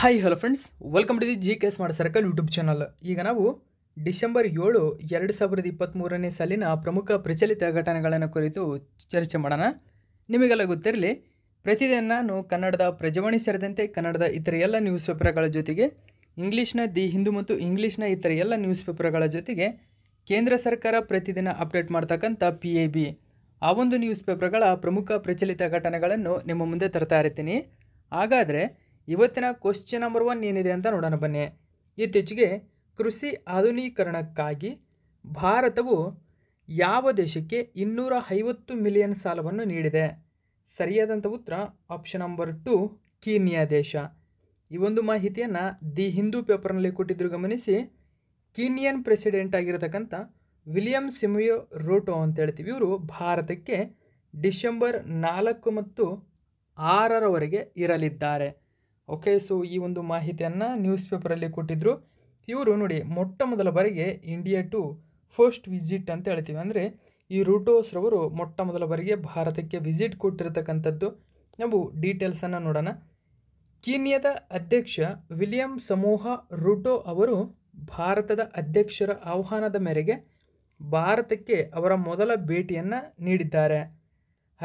hi hello friends welcome to the G K S ಮಾಡ circle YouTube channel ಈಗ ನಾವು December ಏಳು ಎರಡು ಸಾವಿರದ ಇಪ್ಪತ್ತ್ಮೂರನೇ ಸಾಲಿನ ಪ್ರಮುಖ ಪ್ರಚಲಿತ ಘಟನೆಗಳನ್ನು ಕುರಿತು ಚರ್ಚೆ ಮಾಡೋಣ ನಿಮಗೆಲ್ಲ ಗೊತ್ತಿರಲಿ ಪ್ರತಿದಿನ ನಾನು ಕನ್ನಡದ ಪ್ರಜಾವಾಣಿ ಸೇರಿದಂತೆ ಕನ್ನಡದ ಇತರ ಎಲ್ಲ ನ್ಯೂಸ್ ಪೇಪರ್ಗಳ ಜೊತೆಗೆ ಇಂಗ್ಲೀಷ್ನ ದಿ ಹಿಂದೂ ಮತ್ತು ಇಂಗ್ಲೀಷ್ನ ಇತರ ಎಲ್ಲ ನ್ಯೂಸ್ ಪೇಪರ್ಗಳ ಜೊತೆಗೆ ಕೇಂದ್ರ ಸರ್ಕಾರ ಪ್ರತಿದಿನ ಅಪ್ಡೇಟ್ ಮಾಡ್ತಕ್ಕಂಥ ಪಿ ಎ ಬಿ ಆ ಒಂದು ನ್ಯೂಸ್ ಪೇಪರ್ಗಳ ಪ್ರಮುಖ ಪ್ರಚಲಿತ ಘಟನೆಗಳನ್ನು ನಿಮ್ಮ ಮುಂದೆ ತರ್ತಾ ಇರ್ತೀನಿ ಹಾಗಾದರೆ ಇವತ್ತಿನ ಕ್ವಶನ್ ನಂಬರ್ ಒನ್ ಏನಿದೆ ಅಂತ ನೋಡೋಣ ಬನ್ನಿ ಇತ್ತೀಚೆಗೆ ಕೃಷಿ ಆಧುನೀಕರಣಕ್ಕಾಗಿ ಭಾರತವು ಯಾವ ದೇಶಕ್ಕೆ ಇನ್ನೂರ ಐವತ್ತು ಮಿಲಿಯನ್ ಸಾಲವನ್ನು ನೀಡಿದೆ ಸರಿಯಾದಂಥ ಉತ್ತರ ಆಪ್ಷನ್ ನಂಬರ್ ಟು ಕೀನ್ಯಾ ದೇಶ ಈ ಒಂದು ಮಾಹಿತಿಯನ್ನು ದಿ ಹಿಂದೂ ಪೇಪರ್ನಲ್ಲಿ ಕೊಟ್ಟಿದ್ದರು ಗಮನಿಸಿ ಕೀನಿಯನ್ ಪ್ರೆಸಿಡೆಂಟ್ ಆಗಿರತಕ್ಕಂಥ ವಿಲಿಯಂ ಸಿಮಿಯೋ ರೂಟೋ ಅಂತ ಹೇಳ್ತೀವಿ ಇವರು ಭಾರತಕ್ಕೆ ಡಿಸೆಂಬರ್ ನಾಲ್ಕು ಮತ್ತು ಆರರವರೆಗೆ ಇರಲಿದ್ದಾರೆ ಓಕೆ ಸೊ ಈ ಒಂದು ಮಾಹಿತಿಯನ್ನು ನ್ಯೂಸ್ ಪೇಪರಲ್ಲಿ ಕೊಟ್ಟಿದ್ದರು ಇವರು ನೋಡಿ ಮೊಟ್ಟ ಮೊದಲ ಬಾರಿಗೆ ಇಂಡಿಯಾ ಟು ಫಸ್ಟ್ ವಿಸಿಟ್ ಅಂತ ಹೇಳ್ತೀವಿ ಅಂದರೆ ಈ ರೂಟೋಸ್ ರವರು ಮೊಟ್ಟ ಮೊದಲ ಬಾರಿಗೆ ಭಾರತಕ್ಕೆ ವಿಸಿಟ್ ಕೊಟ್ಟಿರತಕ್ಕಂಥದ್ದು ನಾವು ಡೀಟೇಲ್ಸನ್ನು ನೋಡೋಣ ಕೀನ್ಯಾದ ಅಧ್ಯಕ್ಷ ವಿಲಿಯಂ ಸಮೂಹ ರೂಟೋ ಅವರು ಭಾರತದ ಅಧ್ಯಕ್ಷರ ಆಹ್ವಾನದ ಮೇರೆಗೆ ಭಾರತಕ್ಕೆ ಅವರ ಮೊದಲ ಭೇಟಿಯನ್ನು ನೀಡಿದ್ದಾರೆ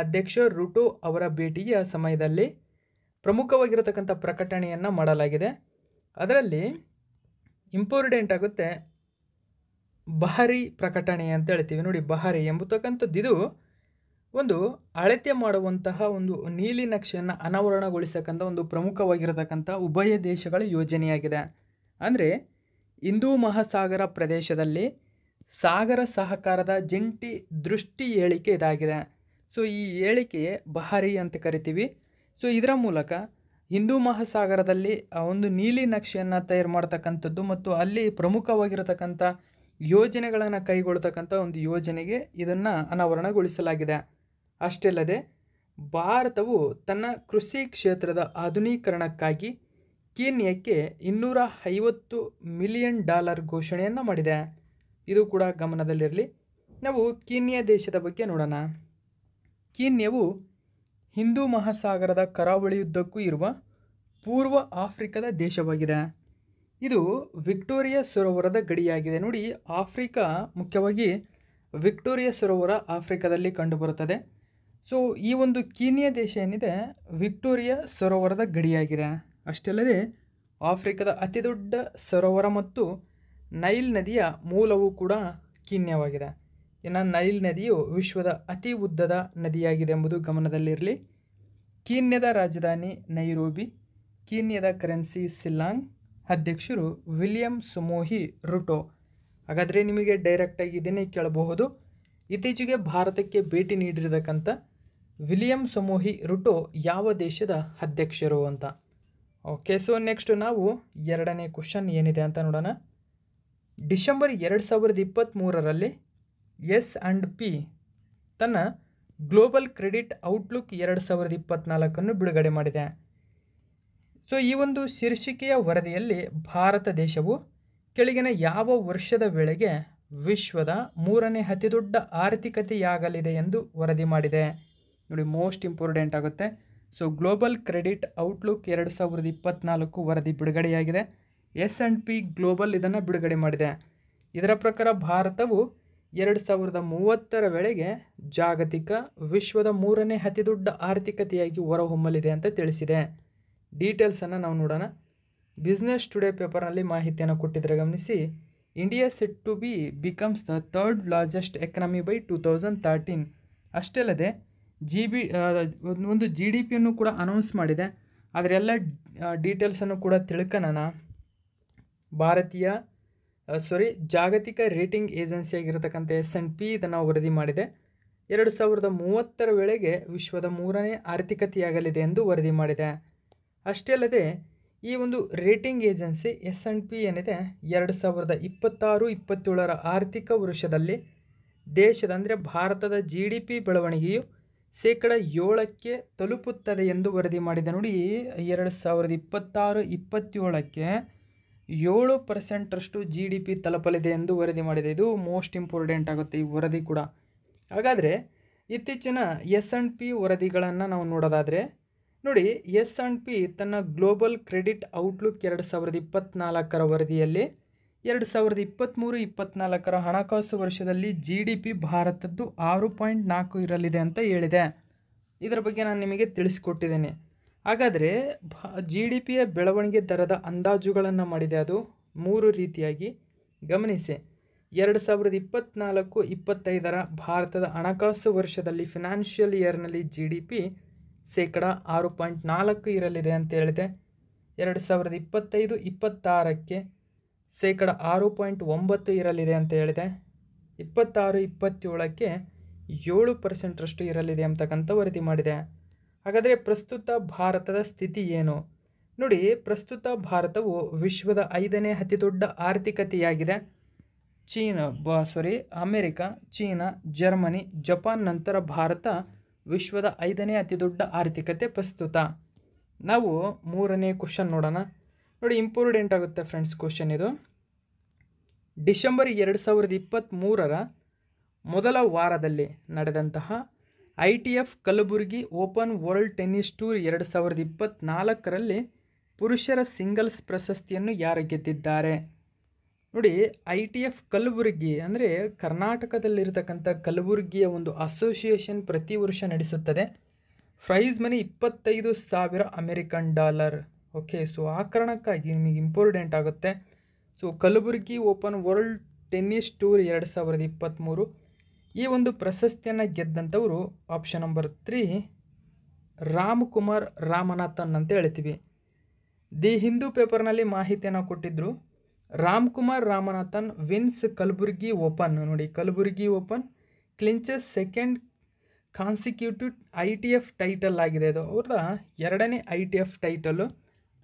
ಅಧ್ಯಕ್ಷ ರೂಟೋ ಅವರ ಭೇಟಿಯ ಸಮಯದಲ್ಲಿ ಪ್ರಮುಖವಾಗಿರತಕ್ಕಂಥ ಪ್ರಕಟಣೆಯನ್ನು ಮಾಡಲಾಗಿದೆ ಅದರಲ್ಲಿ ಇಂಪಾರ್ಟೆಂಟ್ ಆಗುತ್ತೆ ಬಹರಿ ಪ್ರಕಟಣೆ ಅಂತ ಹೇಳ್ತೀವಿ ನೋಡಿ ಬಹರಿ ಎಂಬತಕ್ಕಂಥದ್ದು ಇದು ಒಂದು ಅಳತೆ ಮಾಡುವಂತಹ ಒಂದು ನೀಲಿ ನಕ್ಷೆಯನ್ನು ಅನಾವರಣಗೊಳಿಸತಕ್ಕಂಥ ಒಂದು ಪ್ರಮುಖವಾಗಿರತಕ್ಕಂಥ ಉಭಯ ದೇಶಗಳ ಯೋಜನೆಯಾಗಿದೆ ಅಂದರೆ ಹಿಂದೂ ಮಹಾಸಾಗರ ಪ್ರದೇಶದಲ್ಲಿ ಸಾಗರ ಸಹಕಾರದ ಜಂಟಿ ದೃಷ್ಟಿ ಹೇಳಿಕೆ ಇದಾಗಿದೆ ಸೊ ಈ ಹೇಳಿಕೆ ಬಹರಿ ಅಂತ ಕರಿತೀವಿ ಸೊ ಇದರ ಮೂಲಕ ಹಿಂದೂ ಮಹಾಸಾಗರದಲ್ಲಿ ಒಂದು ನೀಲಿ ನಕ್ಷೆಯನ್ನು ತಯಾರು ಮಾಡ್ತಕ್ಕಂಥದ್ದು ಮತ್ತು ಅಲ್ಲಿ ಪ್ರಮುಖವಾಗಿರತಕ್ಕಂಥ ಯೋಜನೆಗಳನ್ನು ಕೈಗೊಳ್ತಕ್ಕಂಥ ಒಂದು ಯೋಜನೆಗೆ ಇದನ್ನು ಅನಾವರಣಗೊಳಿಸಲಾಗಿದೆ ಅಷ್ಟೇ ಅಲ್ಲದೆ ಭಾರತವು ತನ್ನ ಕೃಷಿ ಕ್ಷೇತ್ರದ ಆಧುನೀಕರಣಕ್ಕಾಗಿ ಕೀನ್ಯಕ್ಕೆ ಇನ್ನೂರ ಐವತ್ತು ಮಿಲಿಯನ್ ಡಾಲರ್ ಘೋಷಣೆಯನ್ನು ಮಾಡಿದೆ ಇದು ಕೂಡ ಗಮನದಲ್ಲಿರಲಿ ನಾವು ಕೀನ್ಯ ದೇಶದ ಬಗ್ಗೆ ನೋಡೋಣ ಕೀನ್ಯವು ಹಿಂದೂ ಮಹಾಸಾಗರದ ಕರಾವಳಿಯುದ್ದಕ್ಕೂ ಇರುವ ಪೂರ್ವ ಆಫ್ರಿಕಾದ ದೇಶವಾಗಿದೆ ಇದು ವಿಕ್ಟೋರಿಯಾ ಸರೋವರದ ಗಡಿಯಾಗಿದೆ ನೋಡಿ ಆಫ್ರಿಕಾ ಮುಖ್ಯವಾಗಿ ವಿಕ್ಟೋರಿಯಾ ಸರೋವರ ಆಫ್ರಿಕಾದಲ್ಲಿ ಕಂಡುಬರುತ್ತದೆ ಸೊ ಈ ಒಂದು ಕೀನ್ಯ ದೇಶ ಏನಿದೆ ವಿಕ್ಟೋರಿಯಾ ಸರೋವರದ ಗಡಿಯಾಗಿದೆ ಅಷ್ಟೇ ಅಲ್ಲದೆ ಆಫ್ರಿಕಾದ ಅತಿದೊಡ್ಡ ಸರೋವರ ಮತ್ತು ನೈಲ್ ನದಿಯ ಮೂಲವೂ ಕೂಡ ಕೀನ್ಯವಾಗಿದೆ ಇನ್ನು ನೈಲ್ ನದಿಯು ವಿಶ್ವದ ಅತಿ ಉದ್ದದ ನದಿಯಾಗಿದೆ ಎಂಬುದು ಗಮನದಲ್ಲಿರಲಿ ಕೀನ್ಯದ ರಾಜಧಾನಿ ನೈರೋಬಿ ಕೀನ್ಯದ ಕರೆನ್ಸಿ ಸಿಲ್ಲಾಂಗ್ ಅಧ್ಯಕ್ಷರು ವಿಲಿಯಂ ಸುಮೋಹಿ ರುಟೋ ಹಾಗಾದರೆ ನಿಮಗೆ ಡೈರೆಕ್ಟಾಗಿ ಇದನ್ನೇ ಕೇಳಬಹುದು ಇತ್ತೀಚೆಗೆ ಭಾರತಕ್ಕೆ ಭೇಟಿ ನೀಡಿರತಕ್ಕಂಥ ವಿಲಿಯಂ ಸಮೋಹಿ ರುಟೋ ಯಾವ ದೇಶದ ಅಧ್ಯಕ್ಷರು ಅಂತ ಓಕೆ ಸೊ ನೆಕ್ಸ್ಟ್ ನಾವು ಎರಡನೇ ಕ್ವಶನ್ ಏನಿದೆ ಅಂತ ನೋಡೋಣ ಡಿಸೆಂಬರ್ ಎರಡು ಸಾವಿರದ ಇಪ್ಪತ್ತ್ಮೂರರಲ್ಲಿ ಎಸ್ ಆ್ಯಂಡ್ ಪಿ ತನ್ನ ಗ್ಲೋಬಲ್ ಕ್ರೆಡಿಟ್ ಔಟ್ಲುಕ್ ಎರಡು ಸಾವಿರದ ಇಪ್ಪತ್ತ್ನಾಲ್ಕನ್ನು ಬಿಡುಗಡೆ ಮಾಡಿದೆ ಸೊ ಈ ಒಂದು ಶೀರ್ಷಿಕೆಯ ವರದಿಯಲ್ಲಿ ಭಾರತ ದೇಶವು ಕೆಳಗಿನ ಯಾವ ವರ್ಷದ ವೇಳೆಗೆ ವಿಶ್ವದ ಮೂರನೇ ಅತಿದೊಡ್ಡ ಆರ್ಥಿಕತೆಯಾಗಲಿದೆ ಎಂದು ವರದಿ ಮಾಡಿದೆ ನೋಡಿ ಮೋಸ್ಟ್ ಇಂಪಾರ್ಟೆಂಟ್ ಆಗುತ್ತೆ ಸೊ ಗ್ಲೋಬಲ್ ಕ್ರೆಡಿಟ್ ಔಟ್ಲುಕ್ ಎರಡು ಸಾವಿರದ ಇಪ್ಪತ್ತ್ನಾಲ್ಕು ವರದಿ ಬಿಡುಗಡೆಯಾಗಿದೆ ಎಸ್ ಆ್ಯಂಡ್ ಪಿ ಗ್ಲೋಬಲ್ ಇದನ್ನು ಬಿಡುಗಡೆ ಮಾಡಿದೆ ಇದರ ಪ್ರಕಾರ ಭಾರತವು ಎರಡು ಸಾವಿರದ ಮೂವತ್ತರ ವೇಳೆಗೆ ಜಾಗತಿಕ ವಿಶ್ವದ ಮೂರನೇ ಅತಿದೊಡ್ಡ ಆರ್ಥಿಕತೆಯಾಗಿ ಹೊರಹೊಮ್ಮಲಿದೆ ಅಂತ ತಿಳಿಸಿದೆ ಡೀಟೇಲ್ಸನ್ನು ನಾವು ನೋಡೋಣ ಬಿಸ್ನೆಸ್ ಟುಡೇ ಪೇಪರ್ನಲ್ಲಿ ಮಾಹಿತಿಯನ್ನು ಕೊಟ್ಟಿದ್ದರೆ ಗಮನಿಸಿ India set to be becomes the third largest economy by two thousand thirteen ಅಷ್ಟೇ ಅಲ್ಲದೆ ಜಿ ಬಿ ಒಂದು ಜಿ ಡಿ ಪಿಯನ್ನು ಕೂಡ ಅನೌನ್ಸ್ ಮಾಡಿದೆ ಅದರೆಲ್ಲ ಡೀಟೇಲ್ಸನ್ನು ಕೂಡ ತಿಳ್ಕೊಳ್ಳೋಣ ಭಾರತೀಯ ಸಾರಿ uh, ಜಾಗತಿಕ ರೇಟಿಂಗ್ ಏಜೆನ್ಸಿಯಾಗಿರತಕ್ಕಂಥ ಎಸ್ ಎನ್ ಪಿ ಇದನ್ನು ವರದಿ ಮಾಡಿದೆ ಎರಡು ಸಾವಿರದ ಮೂವತ್ತರ ವೇಳೆಗೆ ವಿಶ್ವದ ಮೂರನೇ ಆರ್ಥಿಕತೆಯಾಗಲಿದೆ ಎಂದು ವರದಿ ಮಾಡಿದೆ ಅಷ್ಟೇ ಅಲ್ಲದೆ ಈ ಒಂದು rating agency S N P ಏನಿದೆ ಎರಡು ಸಾವಿರದ ಇಪ್ಪತ್ತಾರು ಇಪ್ಪತ್ತೇಳರ ಆರ್ಥಿಕ ವರ್ಷದಲ್ಲಿ ದೇಶದ ಅಂದರೆ ಭಾರತದ ಜಿ ಡಿ ಪಿ ಬೆಳವಣಿಗೆಯು ಶೇಕಡ ಏಳಕ್ಕೆ ತಲುಪುತ್ತದೆ ಎಂದು ವರದಿ ಮಾಡಿದೆ ನೋಡಿ ಎರಡು ಸಾವಿರದ ಇಪ್ಪತ್ತಾರು ಇಪ್ಪತ್ತೇಳಕ್ಕೆ ಏಳು ಪರ್ಸೆಂಟ್ರಷ್ಟು ಜಿ ಡಿ ಪಿ ತಲುಪಲಿದೆ ಎಂದು ವರದಿ ಮಾಡಿದೆ ಇದು ಮೋಸ್ಟ್ ಇಂಪಾರ್ಟೆಂಟ್ ಆಗುತ್ತೆ ಈ ವರದಿ ಕೂಡ ಹಾಗಾದರೆ ಇತ್ತೀಚಿನ ಎಸ್ ಆ್ಯಂಡ್ ಪಿ ವರದಿಗಳನ್ನು ನಾವು ನೋಡೋದಾದರೆ ನೋಡಿ ಎಸ್ ಆ್ಯಂಡ್ ಪಿ ತನ್ನ ಗ್ಲೋಬಲ್ ಕ್ರೆಡಿಟ್ ಔಟ್ಲುಕ್ ಎರಡು ಸಾವಿರದ ಇಪ್ಪತ್ತ್ನಾಲ್ಕರ ವರದಿಯಲ್ಲಿ ಎರಡು ಸಾವಿರದ ಇಪ್ಪತ್ತ್ಮೂರು ಇಪ್ಪತ್ತ್ನಾಲ್ಕರ ಹಣಕಾಸು ವರ್ಷದಲ್ಲಿ ಜಿ ಡಿ ಪಿ ಭಾರತದ್ದು ಆರು ಪಾಯಿಂಟ್ ನಾಲ್ಕು ಇರಲಿದೆ ಅಂತ ಹೇಳಿದೆ ಇದರ ಬಗ್ಗೆ ನಾನು ನಿಮಗೆ ತಿಳಿಸಿಕೊಟ್ಟಿದ್ದೇನೆ ಹಾಗಾದರೆ ಜಿ ಡಿ ಪಿಯ ಬೆಳವಣಿಗೆ ದರದ ಅಂದಾಜುಗಳನ್ನು ಮಾಡಿದೆ ಅದು ಮೂರು ರೀತಿಯಾಗಿ ಗಮನಿಸಿ ಎರಡು ಸಾವಿರದ ಇಪ್ಪತ್ನಾಲ್ಕು ಇಪ್ಪತ್ತೈದರ ಭಾರತದ ಹಣಕಾಸು ವರ್ಷದಲ್ಲಿ ಫಿನಾನ್ಷಿಯಲ್ ಇಯರ್ನಲ್ಲಿ ಜಿ ಡಿ ಪಿ ಶೇಕಡ ಆರು ಪಾಯಿಂಟ್ ನಾಲ್ಕು ಇರಲಿದೆ ಅಂತ ಹೇಳಿದೆ ಎರಡು ಸಾವಿರದ ಇಪ್ಪತ್ತೈದು ಇಪ್ಪತ್ತಾರಕ್ಕೆ ಶೇಕಡ ಆರು ಪಾಯಿಂಟ್ ಒಂಬತ್ತು ಇರಲಿದೆ ಅಂತ ಹೇಳಿದೆ ಇಪ್ಪತ್ತಾರು ಇಪ್ಪತ್ತೇಳಕ್ಕೆ ಏಳು ಪರ್ಸೆಂಟ್ರಷ್ಟು ಇರಲಿದೆ ಅಂತಕ್ಕಂಥ ವರದಿ ಮಾಡಿದೆ ಹಾಗಾದರೆ ಪ್ರಸ್ತುತ ಭಾರತದ ಸ್ಥಿತಿ ಏನು ನೋಡಿ ಪ್ರಸ್ತುತ ಭಾರತವು ವಿಶ್ವದ ಐದನೇ ಅತಿ ದೊಡ್ಡ ಆರ್ಥಿಕತೆಯಾಗಿದೆ ಚೀನಾ ಬ sorry America China Germany Japan ನಂತರ ಭಾರತ ವಿಶ್ವದ ಐದನೇ ಅತಿ ದೊಡ್ಡ ಆರ್ಥಿಕತೆ ಪ್ರಸ್ತುತ ನಾವು ಮೂರನೇ ಕ್ವಶನ್ ನೋಡೋಣ ನೋಡಿ ಇಂಪಾರ್ಟೆಂಟ್ ಆಗುತ್ತೆ ಫ್ರೆಂಡ್ಸ್ ಕ್ವಶನ್ ಇದು ಡಿಸೆಂಬರ್ ಎರಡು ಸಾವಿರದ ಇಪ್ಪತ್ತ್ಮೂರರ ಮೊದಲ ವಾರದಲ್ಲಿ ನಡೆದಂತಹ I T F Kalaburagi open world tennis tour ಎರಡು ಸಾವಿರದ ಇಪ್ಪತ್ತ್ನಾಲ್ಕರಲ್ಲಿ ಪುರುಷರ ಸಿಂಗಲ್ಸ್ ಪ್ರಶಸ್ತಿಯನ್ನು ಯಾರು ಗೆದ್ದಿದ್ದಾರೆ ನೋಡಿ ಐ ಟಿ ಎಫ್ ಕಲಬುರಗಿ ಅಂದರೆ ಕರ್ನಾಟಕದಲ್ಲಿರತಕ್ಕಂಥ ಕಲಬುರಗಿಯ ಒಂದು ಅಸೋಸಿಯೇಷನ್ ಪ್ರತಿ ವರ್ಷ ನಡೆಸುತ್ತದೆ ಪ್ರೈಸ್ ಮನಿ ಇಪ್ಪತ್ತೈದು ಸಾವಿರ ಅಮೆರಿಕನ್ ಡಾಲರ್ ಓಕೆ ಸೊ ಆ ಕಾರಣಕ್ಕಾಗಿ ನಿಮಗೆ ಇಂಪಾರ್ಟೆಂಟ್ ಆಗುತ್ತೆ so Kalaburagi open world tennis tour ಎರಡು ಸಾವಿರದ ಇಪ್ಪತ್ತ್ಮೂರು ಈ ಒಂದು ಪ್ರಶಸ್ತಿಯನ್ನು ಗೆದ್ದಂಥವರು option number three Ramkumar Ramanathan ಅಂತ ಹೇಳ್ತೀವಿ ದಿ ಹಿಂದೂ ಪೇಪರ್ನಲ್ಲಿ ಮಾಹಿತಿಯನ್ನು ಕೊಟ್ಟಿದ್ದರು ರಾಮ್ಕುಮಾರ್ ರಾಮನಾಥನ್ ವಿನ್ಸ್ ಕಲಬುರ್ಗಿ ಓಪನ್ ನೋಡಿ Kalaburagi open clinches second consecutive I T F title ಆಗಿದೆ ಅದು ಅವ್ರದ ಎರಡನೇ ಐ ಟಿ ಎಫ್ ಟೈಟಲ್ಲು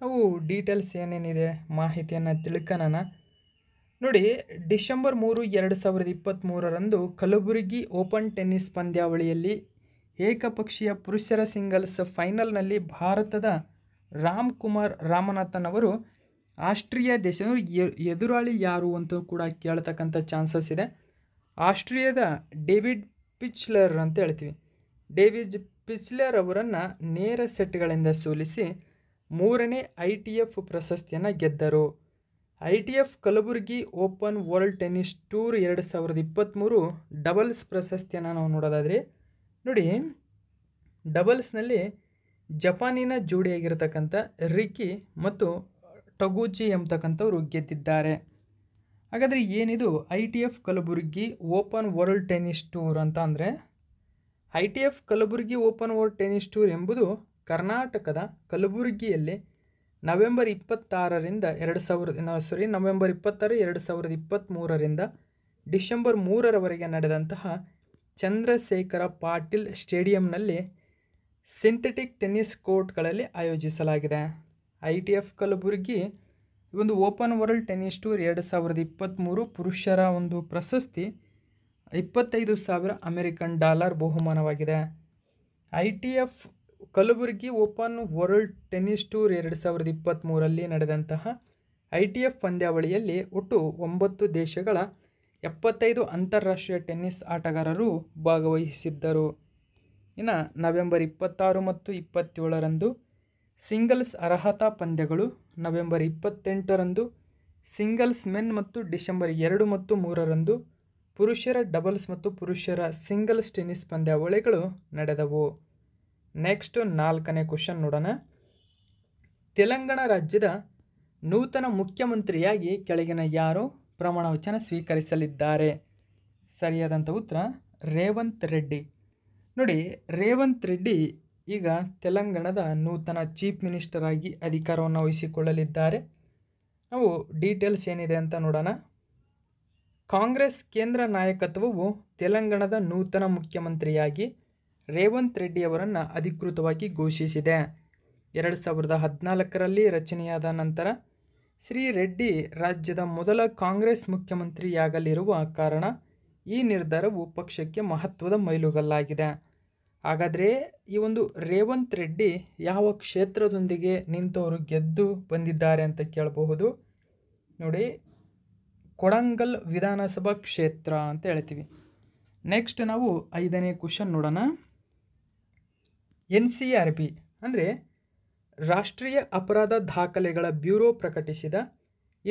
ನಾವು ಡೀಟೇಲ್ಸ್ ಏನೇನಿದೆ ಮಾಹಿತಿಯನ್ನು ತಿಳ್ಕೊಳ್ಳೋಣ ನೋಡಿ ಡಿಸೆಂಬರ್ ಮೂರು ಎರಡು ಸಾವಿರದ ಇಪ್ಪತ್ತ್ಮೂರರಂದು ಕಲಬುರಗಿ ಓಪನ್ ಟೆನ್ನಿಸ್ ಪಂದ್ಯಾವಳಿಯಲ್ಲಿ ಏಕಪಕ್ಷೀಯ ಪುರುಷರ ಸಿಂಗಲ್ಸ್ ಫೈನಲ್ನಲ್ಲಿ ಭಾರತದ ರಾಮ್ ಕುಮಾರ್ ರಾಮನಾಥನ್ ಅವರು ಆಸ್ಟ್ರಿಯಾ ದೇಶ ಎದುರಾಳಿ ಯಾರು ಅಂತ ಕೂಡ ಕೇಳ್ತಕ್ಕಂಥ ಚಾನ್ಸಸ್ ಇದೆ ಆಸ್ಟ್ರಿಯಾದ ಡೇವಿಡ್ ಪಿಚ್ಲರ್ ಅಂತ ಹೇಳ್ತೀವಿ ಡೇವಿಡ್ ಪಿಚ್ಲರ್ ಅವರನ್ನು ನೇರ ಸೆಟ್ಗಳಿಂದ ಸೋಲಿಸಿ ಮೂರನೇ ಐ ಟಿ ಎಫ್ ಪ್ರಶಸ್ತಿಯನ್ನು ಗೆದ್ದರು I T F Kalaburagi open world tennis tour ಎರಡು ಸಾವಿರದ ಇಪ್ಪತ್ತ್ಮೂರು ಡಬಲ್ಸ್ ಪ್ರಶಸ್ತಿಯನ್ನು ನಾವು ನೋಡೋದಾದರೆ ನೋಡಿ ಡಬಲ್ಸ್ನಲ್ಲಿ ಜಪಾನಿನ ಜೋಡಿಯಾಗಿರತಕ್ಕಂಥ ರಿಕಿ ಮತ್ತು ಟಗೂಜಿ ಎಂಬತಕ್ಕಂಥವ್ರು ಗೆದ್ದಿದ್ದಾರೆ ಹಾಗಾದರೆ ಏನಿದು I T F Kalaburagi open world tennis tour ಅಂತ ಅಂದರೆ I T F Kalaburagi open world tennis tour ಎಂಬುದು ಕರ್ನಾಟಕದ ಕಲಬುರಗಿಯಲ್ಲಿ ನವೆಂಬರ್ ಇಪ್ಪತ್ತಾರರಿಂದ ಎರಡು ಸಾವಿರದ ಸಾರಿ ನವೆಂಬರ್ ಇಪ್ಪತ್ತಾರು ಎರಡು ಸಾವಿರದ ಇಪ್ಪತ್ತ್ಮೂರರಿಂದ ಡಿಸೆಂಬರ್ ಮೂರರವರೆಗೆ ನಡೆದಂತಹ ಚಂದ್ರಶೇಖರ ಪಾಟೀಲ್ ಸ್ಟೇಡಿಯಂನಲ್ಲಿ ಸಿಂಥೆಟಿಕ್ ಟೆನ್ನಿಸ್ ಕೋರ್ಟ್ಗಳಲ್ಲಿ ಆಯೋಜಿಸಲಾಗಿದೆ ಐ ಟಿ ಎಫ್ ಕಲಬುರಗಿ ಒಂದು ಓಪನ್ ವರ್ಲ್ಡ್ ಟೆನ್ನಿಸ್ ಟೂರ್ ಎರಡು ಸಾವಿರದ ಇಪ್ಪತ್ತ್ಮೂರು ಪುರುಷರ ಒಂದು ಪ್ರಶಸ್ತಿ ಇಪ್ಪತ್ತೈದು ಸಾವಿರ ಅಮೆರಿಕನ್ ಡಾಲರ್ ಬಹುಮಾನವಾಗಿದೆ I T F Kalaburagi open world tennis tour ಎರಡು ಸಾವಿರದ ಇಪ್ಪತ್ತ್ಮೂರಲ್ಲಿ ನಡೆದಂತಹ ಐ ಟಿ ಎಫ್ ಪಂದ್ಯಾವಳಿಯಲ್ಲಿ ಒಟ್ಟು ಒಂಬತ್ತು ದೇಶಗಳ ಎಪ್ಪತ್ತೈದು ಅಂತಾರಾಷ್ಟ್ರೀಯ ಟೆನ್ನಿಸ್ ಆಟಗಾರರು ಭಾಗವಹಿಸಿದ್ದರು ಇನ್ನು ನವೆಂಬರ್ ಇಪ್ಪತ್ತಾರು ಮತ್ತು ಇಪ್ಪತ್ತೇಳರಂದು ಸಿಂಗಲ್ಸ್ ಅರ್ಹತಾ ಪಂದ್ಯಗಳು ನವೆಂಬರ್ ಇಪ್ಪತ್ತೆಂಟರಂದು ಸಿಂಗಲ್ಸ್ ಮೆನ್ ಮತ್ತು ಡಿಸೆಂಬರ್ ಎರಡು ಮತ್ತು ಮೂರರಂದು ಪುರುಷರ ಡಬಲ್ಸ್ ಮತ್ತು ಪುರುಷರ ಸಿಂಗಲ್ಸ್ ಟೆನ್ನಿಸ್ ಪಂದ್ಯಾವಳಿಗಳು ನಡೆದವು ನೆಕ್ಸ್ಟ್ ನಾಲ್ಕನೇ ಕ್ವಶನ್ ನೋಡೋಣ ತೆಲಂಗಾಣ ರಾಜ್ಯದ ನೂತನ ಮುಖ್ಯಮಂತ್ರಿಯಾಗಿ ಕೆಳಗಿನ ಯಾರು ಪ್ರಮಾಣ ವಚನ ಸ್ವೀಕರಿಸಲಿದ್ದಾರೆ ಸರಿಯಾದಂಥ ಉತ್ತರ ರೇವಂತ್ ರೆಡ್ಡಿ ನೋಡಿ ರೇವಂತ್ ರೆಡ್ಡಿ ಈಗ ತೆಲಂಗಾಣದ ನೂತನ ಚೀಫ್ ಮಿನಿಸ್ಟರ್ ಆಗಿ ಅಧಿಕಾರವನ್ನು ವಹಿಸಿಕೊಳ್ಳಲಿದ್ದಾರೆ ನಾವು ಡೀಟೇಲ್ಸ್ ಏನಿದೆ ಅಂತ ನೋಡೋಣ ಕಾಂಗ್ರೆಸ್ ಕೇಂದ್ರ ನಾಯಕತ್ವವು ತೆಲಂಗಾಣದ ನೂತನ ಮುಖ್ಯಮಂತ್ರಿಯಾಗಿ ರೇವಂತ್ ರೆಡ್ಡಿ ಅವರನ್ನು ಅಧಿಕೃತವಾಗಿ ಘೋಷಿಸಿದೆ ಎರಡು ಸಾವಿರದ ಹದಿನಾಲ್ಕರಲ್ಲಿ ರಚನೆಯಾದ ನಂತರ ಶ್ರೀ ರೆಡ್ಡಿ ರಾಜ್ಯದ ಮೊದಲ ಕಾಂಗ್ರೆಸ್ ಮುಖ್ಯಮಂತ್ರಿಯಾಗಲಿರುವ ಕಾರಣ ಈ ನಿರ್ಧಾರವು ಪಕ್ಷಕ್ಕೆ ಮಹತ್ವದ ಮೈಲುಗಲ್ಲಾಗಿದೆ ಹಾಗಾದರೆ ಈ ಒಂದು ರೇವಂತ್ ರೆಡ್ಡಿ ಯಾವ ಕ್ಷೇತ್ರದೊಂದಿಗೆ ನಿಂತವರು ಗೆದ್ದು ಬಂದಿದ್ದಾರೆ ಅಂತ ಕೇಳಬಹುದು ನೋಡಿ ಕೊಡಂಗಲ್ ವಿಧಾನಸಭಾ ಕ್ಷೇತ್ರ ಅಂತ ಹೇಳ್ತೀವಿ ನೆಕ್ಸ್ಟ್ ನಾವು ಐದನೇ ಕ್ವಶನ್ ನೋಡೋಣ ಎನ್ ಸಿ ಆರ್ ಬಿ ಅಂದರೆ ರಾಷ್ಟ್ರೀಯ ಅಪರಾಧ ದಾಖಲೆಗಳ ಬ್ಯೂರೋ ಪ್ರಕಟಿಸಿದ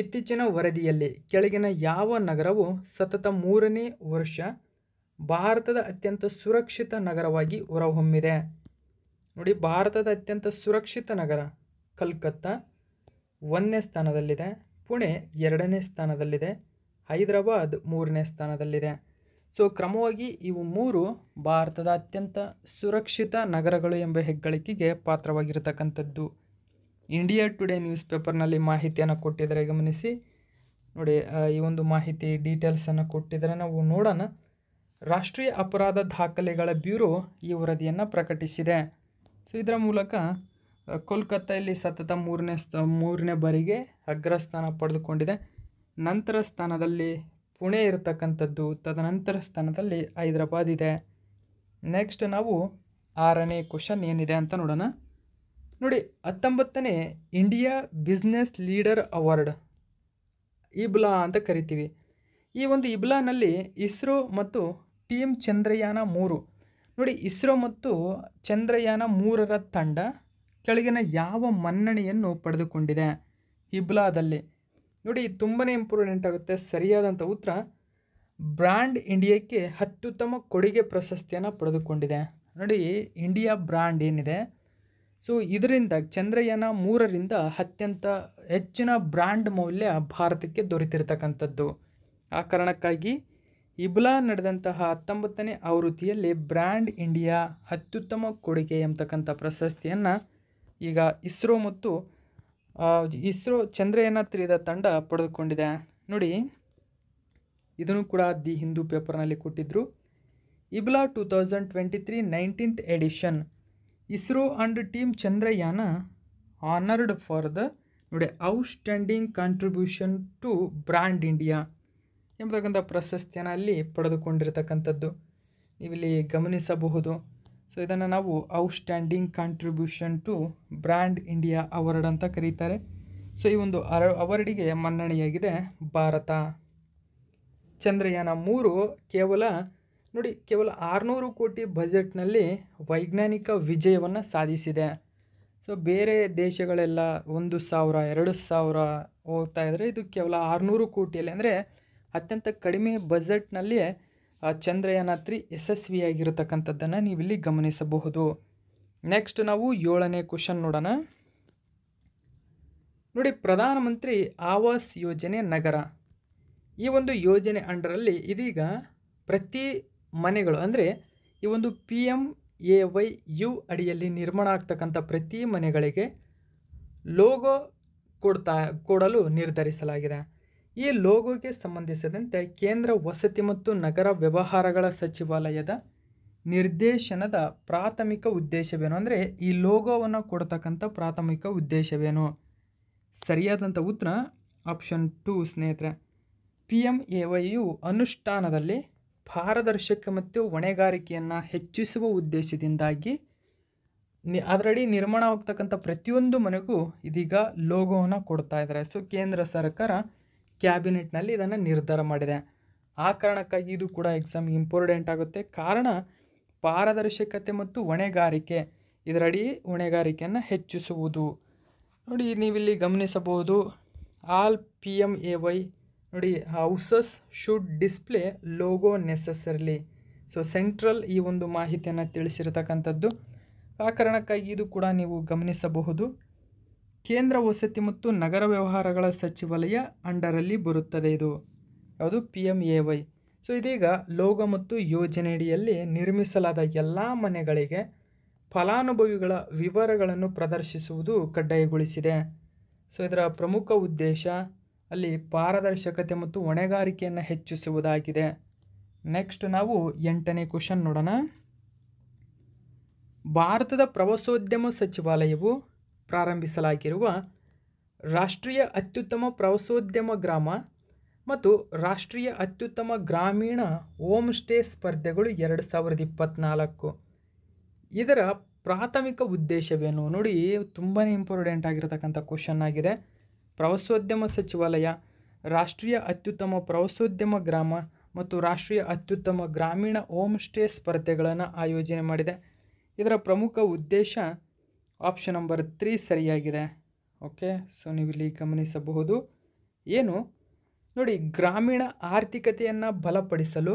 ಇತ್ತೀಚಿನ ವರದಿಯಲ್ಲಿ ಕೆಳಗಿನ ಯಾವ ನಗರವು ಸತತ ಮೂರನೇ ವರ್ಷ ಭಾರತದ ಅತ್ಯಂತ ಸುರಕ್ಷಿತ ನಗರವಾಗಿ ಹೊರಹೊಮ್ಮಿದೆ ನೋಡಿ ಭಾರತದ ಅತ್ಯಂತ ಸುರಕ್ಷಿತ ನಗರ ಕಲ್ಕತ್ತಾ ಒಂದನೇ ಸ್ಥಾನದಲ್ಲಿದೆ ಪುಣೆ ಎರಡನೇ ಸ್ಥಾನದಲ್ಲಿದೆ ಹೈದರಾಬಾದ್ ಮೂರನೇ ಸ್ಥಾನದಲ್ಲಿದೆ ಸೊ ಕ್ರಮವಾಗಿ ಇವು ಮೂರು ಭಾರತದ ಅತ್ಯಂತ ಸುರಕ್ಷಿತ ನಗರಗಳು ಎಂಬ ಹೆಗ್ಗಳಿಕೆಗೆ ಪಾತ್ರವಾಗಿರತಕ್ಕಂಥದ್ದು ಇಂಡಿಯಾ ಟುಡೇ ನ್ಯೂಸ್ ಪೇಪರ್ನಲ್ಲಿ ಮಾಹಿತಿಯನ್ನು ಕೊಟ್ಟಿದ್ದಾರೆ ಗಮನಿಸಿ ನೋಡಿ ಈ ಒಂದು ಮಾಹಿತಿ ಡೀಟೇಲ್ಸನ್ನು ಕೊಟ್ಟಿದ್ದಾರೆ ನಾವು ನೋಡೋಣ ರಾಷ್ಟ್ರೀಯ ಅಪರಾಧ ದಾಖಲೆಗಳ ಬ್ಯೂರೋ ಈ ವರದಿಯನ್ನು ಪ್ರಕಟಿಸಿದೆ ಸೊ ಇದರ ಮೂಲಕ ಕೋಲ್ಕತ್ತಾಯಲ್ಲಿ ಸತತ ಮೂರನೇ ಸ್ಥ ಮೂರನೇ ಬಾರಿಗೆ ಅಗ್ರಸ್ಥಾನ ಪಡೆದುಕೊಂಡಿದೆ ನಂತರ ಸ್ಥಾನದಲ್ಲಿ ಪುಣೆ ಇರತಕ್ಕಂಥದ್ದು ತದನಂತರ ಸ್ಥಾನದಲ್ಲಿ ಹೈದರಾಬಾದ್ ಇದೆ ನೆಕ್ಸ್ಟ್ ನಾವು ಆರನೇ ಕ್ವಶನ್ ಏನಿದೆ ಅಂತ ನೋಡೋಣ ನೋಡಿ ಹತ್ತೊಂಬತ್ತನೇ India business leader award IBLA ಅಂತ ಕರಿತೀವಿ ಈ ಒಂದು ಇಬ್ಲಾನಲ್ಲಿ ಇಸ್ರೋ ಮತ್ತು ಟೀಮ್ ಚಂದ್ರಯಾನ ಮೂರು ನೋಡಿ ಇಸ್ರೋ ಮತ್ತು ಚಂದ್ರಯಾನ ಮೂರರ ತಂಡ ಕೆಳಗಿನ ಯಾವ ಮನ್ನಣೆಯನ್ನು ಪಡೆದುಕೊಂಡಿದೆ ಇಬ್ಲಾದಲ್ಲಿ ನೋಡಿ ತುಂಬಾ ಇಂಪಾರ್ಟೆಂಟ್ ಆಗುತ್ತೆ ಸರಿಯಾದಂಥ ಉತ್ತರ ಬ್ರ್ಯಾಂಡ್ ಇಂಡಿಯಾಕ್ಕೆ ಅತ್ಯುತ್ತಮ ಕೊಡುಗೆ ಪ್ರಶಸ್ತಿಯನ್ನು ಪಡೆದುಕೊಂಡಿದೆ ನೋಡಿ ಇಂಡಿಯಾ ಬ್ರ್ಯಾಂಡ್ ಏನಿದೆ ಸೊ ಇದರಿಂದ ಚಂದ್ರಯಾನ ಮೂರರಿಂದ ಅತ್ಯಂತ ಹೆಚ್ಚಿನ ಬ್ರ್ಯಾಂಡ್ ಮೌಲ್ಯ ಭಾರತಕ್ಕೆ ದೊರೆತಿರ್ತಕ್ಕಂಥದ್ದು ಆ ಕಾರಣಕ್ಕಾಗಿ ಇಬ್ಲಾ ನಡೆದಂತಹ ಹತ್ತೊಂಬತ್ತನೇ ಆವೃತ್ತಿಯಲ್ಲಿ ಬ್ರ್ಯಾಂಡ್ ಇಂಡಿಯಾ ಅತ್ಯುತ್ತಮ ಕೊಡುಗೆ ಎಂಬತಕ್ಕಂಥ ಪ್ರಶಸ್ತಿಯನ್ನು ಈಗ ಇಸ್ರೋ ಮತ್ತು ಇಸ್ರೋ ಚಂದ್ರಯಾನ ತ್ರೀದ ತಂಡ ಪಡೆದುಕೊಂಡಿದೆ ನೋಡಿ ಇದನ್ನು ಕೂಡ ದಿ ಹಿಂದೂ ಪೇಪರ್ನಲ್ಲಿ ಕೊಟ್ಟಿದ್ದರು IBLA two thousand twenty three nineteenth edition ISRO and team Chandrayaan honoured for the ನೋಡಿ outstanding contribution to brand India ಎಂಬತಕ್ಕಂಥ ಪ್ರಶಸ್ತಿಯನ್ನು ಅಲ್ಲಿ ಪಡೆದುಕೊಂಡಿರ್ತಕ್ಕಂಥದ್ದು ನೀವಿಲ್ಲಿ ಗಮನಿಸಬಹುದು ಸೊ ಇದನ್ನು ನಾವು outstanding contribution to brand India award ಅಂತ ಕರೀತಾರೆ ಸೊ ಈ ಒಂದು ಅರ ಅವಾರ್ಡಿಗೆ ಮನ್ನಣೆಯಾಗಿದೆ ಭಾರತ ಚಂದ್ರಯಾನ ಮೂರು ಕೇವಲ ನೋಡಿ ಕೇವಲ ಆರುನೂರು ಕೋಟಿ ಬಜೆಟ್ನಲ್ಲಿ ವೈಜ್ಞಾನಿಕ ವಿಜಯವನ್ನು ಸಾಧಿಸಿದೆ ಸೊ ಬೇರೆ ದೇಶಗಳೆಲ್ಲ ಒಂದು ಸಾವಿರ ಎರಡು ಸಾವಿರ ಹೋಗ್ತಾ ಇದ್ದರೆ ಇದು ಕೇವಲ ಆರುನೂರು ಕೋಟಿಯಲ್ಲಿ ಅಂದರೆ ಅತ್ಯಂತ ಕಡಿಮೆ ಬಜೆಟ್ನಲ್ಲಿ ಚಂದ್ರಯಾನ ತ್ರೀ ಯಶಸ್ವಿಯಾಗಿರತಕ್ಕಂಥದ್ದನ್ನು ನೀವಿಲ್ಲಿ ಗಮನಿಸಬಹುದು ನೆಕ್ಸ್ಟ್ ನಾವು ಏಳನೇ ಕ್ವಶನ್ ನೋಡೋಣ ನೋಡಿ ಪ್ರಧಾನಮಂತ್ರಿ ಆವಾಸ್ ಯೋಜನೆ ನಗರ ಈ ಒಂದು ಯೋಜನೆ ಅಂಡರಲ್ಲಿ ಇದೀಗ ಪ್ರತಿ ಮನೆಗಳು ಅಂದರೆ ಈ ಒಂದು P M A Y U ಅಡಿಯಲ್ಲಿ ನಿರ್ಮಾಣ ಆಗ್ತಕ್ಕಂಥ ಪ್ರತಿ ಮನೆಗಳಿಗೆ ಲೋಗೋ ಕೊಡ್ತಾ ಕೊಡಲು ನಿರ್ಧರಿಸಲಾಗಿದೆ ಈ ಲೋಗೋಗೆ ಸಂಬಂಧಿಸಿದಂತೆ ಕೇಂದ್ರ ವಸತಿ ಮತ್ತು ನಗರ ವ್ಯವಹಾರಗಳ ಸಚಿವಾಲಯದ ನಿರ್ದೇಶನದ ಪ್ರಾಥಮಿಕ ಉದ್ದೇಶವೇನು ಅಂದರೆ ಈ ಲೋಗೋವನ್ನು ಕೊಡ್ತಕ್ಕಂಥ ಪ್ರಾಥಮಿಕ ಉದ್ದೇಶವೇನು ಸರಿಯಾದಂಥ ಉತ್ತರ ಆಪ್ಷನ್ ಟು ಸ್ನೇಹಿತರೆ ಪಿ ಎಂ ಎ ವೈಯು ಅನುಷ್ಠಾನದಲ್ಲಿ ಪಾರದರ್ಶಕ ಮತ್ತು ಹೊಣೆಗಾರಿಕೆಯನ್ನು ಹೆಚ್ಚಿಸುವ ಉದ್ದೇಶದಿಂದಾಗಿ ನಿ ಅದರಡಿ ನಿರ್ಮಾಣವಾಗ್ತಕ್ಕಂಥ ಪ್ರತಿಯೊಂದು ಮನೆಗೂ ಇದೀಗ ಲೋಗೋವನ್ನು ಕೊಡ್ತಾ ಇದ್ದಾರೆ ಸೊ ಕೇಂದ್ರ ಸರ್ಕಾರ ಕ್ಯಾಬಿನೆಟ್ನಲ್ಲಿ ಇದನ್ನು ನಿರ್ಧಾರ ಮಾಡಿದೆ ಆ ಕಾರಣಕ್ಕಾಗಿ ಇದು ಕೂಡ ಎಕ್ಸಾಮ್ ಇಂಪಾರ್ಟೆಂಟ್ ಆಗುತ್ತೆ ಕಾರಣ ಪಾರದರ್ಶಕತೆ ಮತ್ತು ಹೊಣೆಗಾರಿಕೆ ಇದರಡಿ ಹೊಣೆಗಾರಿಕೆಯನ್ನು ಹೆಚ್ಚಿಸುವುದು ನೋಡಿ ನೀವಿಲ್ಲಿ ಗಮನಿಸಬಹುದು all P M A Y ನೋಡಿ houses should display logo necessarily so central ಈ ಒಂದು ಮಾಹಿತಿಯನ್ನು ತಿಳಿಸಿರತಕ್ಕಂಥದ್ದು ಆ ಕಾರಣಕ್ಕಾಗಿ ಇದು ಕೂಡ ನೀವು ಗಮನಿಸಬಹುದು ಕೇಂದ್ರ ವಸತಿ ಮತ್ತು ನಗರ ವ್ಯವಹಾರಗಳ ಸಚಿವಾಲಯ ಅಂಡರಲ್ಲಿ ಬರುತ್ತದೆ ಇದು ಯಾವುದು P M A Y so ಇದೀಗ ಲೋಗ ಮತ್ತು ಯೋಜನೆಯಡಿಯಲ್ಲಿ ನಿರ್ಮಿಸಲಾದ ಎಲ್ಲ ಮನೆಗಳಿಗೆ ಫಲಾನುಭವಿಗಳ ವಿವರಗಳನ್ನು ಪ್ರದರ್ಶಿಸುವುದು ಕಡ್ಡಾಯಗೊಳಿಸಿದೆ ಸೊ ಇದರ ಪ್ರಮುಖ ಉದ್ದೇಶ ಅಲ್ಲಿ ಪಾರದರ್ಶಕತೆ ಮತ್ತು ಹೊಣೆಗಾರಿಕೆಯನ್ನು ಹೆಚ್ಚಿಸುವುದಾಗಿದೆ ನೆಕ್ಸ್ಟ್ ನಾವು ಎಂಟನೇ ಕ್ವಶನ್ ನೋಡೋಣ ಭಾರತದ ಪ್ರವಾಸೋದ್ಯಮ ಸಚಿವಾಲಯವು ಪ್ರಾರಂಭಿಸಲಾಗಿರುವ ರಾಷ್ಟ್ರೀಯ ಅತ್ಯುತ್ತಮ ಪ್ರವಾಸೋದ್ಯಮ ಗ್ರಾಮ ಮತ್ತು ರಾಷ್ಟ್ರೀಯ ಅತ್ಯುತ್ತಮ ಗ್ರಾಮೀಣ ಹೋಮ್ ಸ್ಟೇ ಸ್ಪರ್ಧೆಗಳು ಎರಡು ಸಾವಿರದ ಇಪ್ಪತ್ತ್ನಾಲ್ಕು ಇದರ ಪ್ರಾಥಮಿಕ ಉದ್ದೇಶವೇನು ನೋಡಿ ತುಂಬಾ ಇಂಪಾರ್ಟೆಂಟ್ ಆಗಿರತಕ್ಕಂಥ ಕ್ವಶನ್ ಆಗಿದೆ ಪ್ರವಾಸೋದ್ಯಮ ಸಚಿವಾಲಯ ರಾಷ್ಟ್ರೀಯ ಅತ್ಯುತ್ತಮ ಪ್ರವಾಸೋದ್ಯಮ ಗ್ರಾಮ ಮತ್ತು ರಾಷ್ಟ್ರೀಯ ಅತ್ಯುತ್ತಮ ಗ್ರಾಮೀಣ ಹೋಮ್ ಸ್ಟೇ ಸ್ಪರ್ಧೆಗಳನ್ನು ಆಯೋಜನೆ ಮಾಡಿದೆ ಇದರ ಪ್ರಮುಖ ಉದ್ದೇಶ ಆಪ್ಷನ್ ನಂಬರ್ ತ್ರೀ ಸರಿಯಾಗಿದೆ ಓಕೆ ಸೊ ನೀವಿಲ್ಲಿ ಗಮನಿಸಬಹುದು ಏನು ನೋಡಿ ಗ್ರಾಮೀಣ ಆರ್ಥಿಕತೆಯನ್ನು ಬಲಪಡಿಸಲು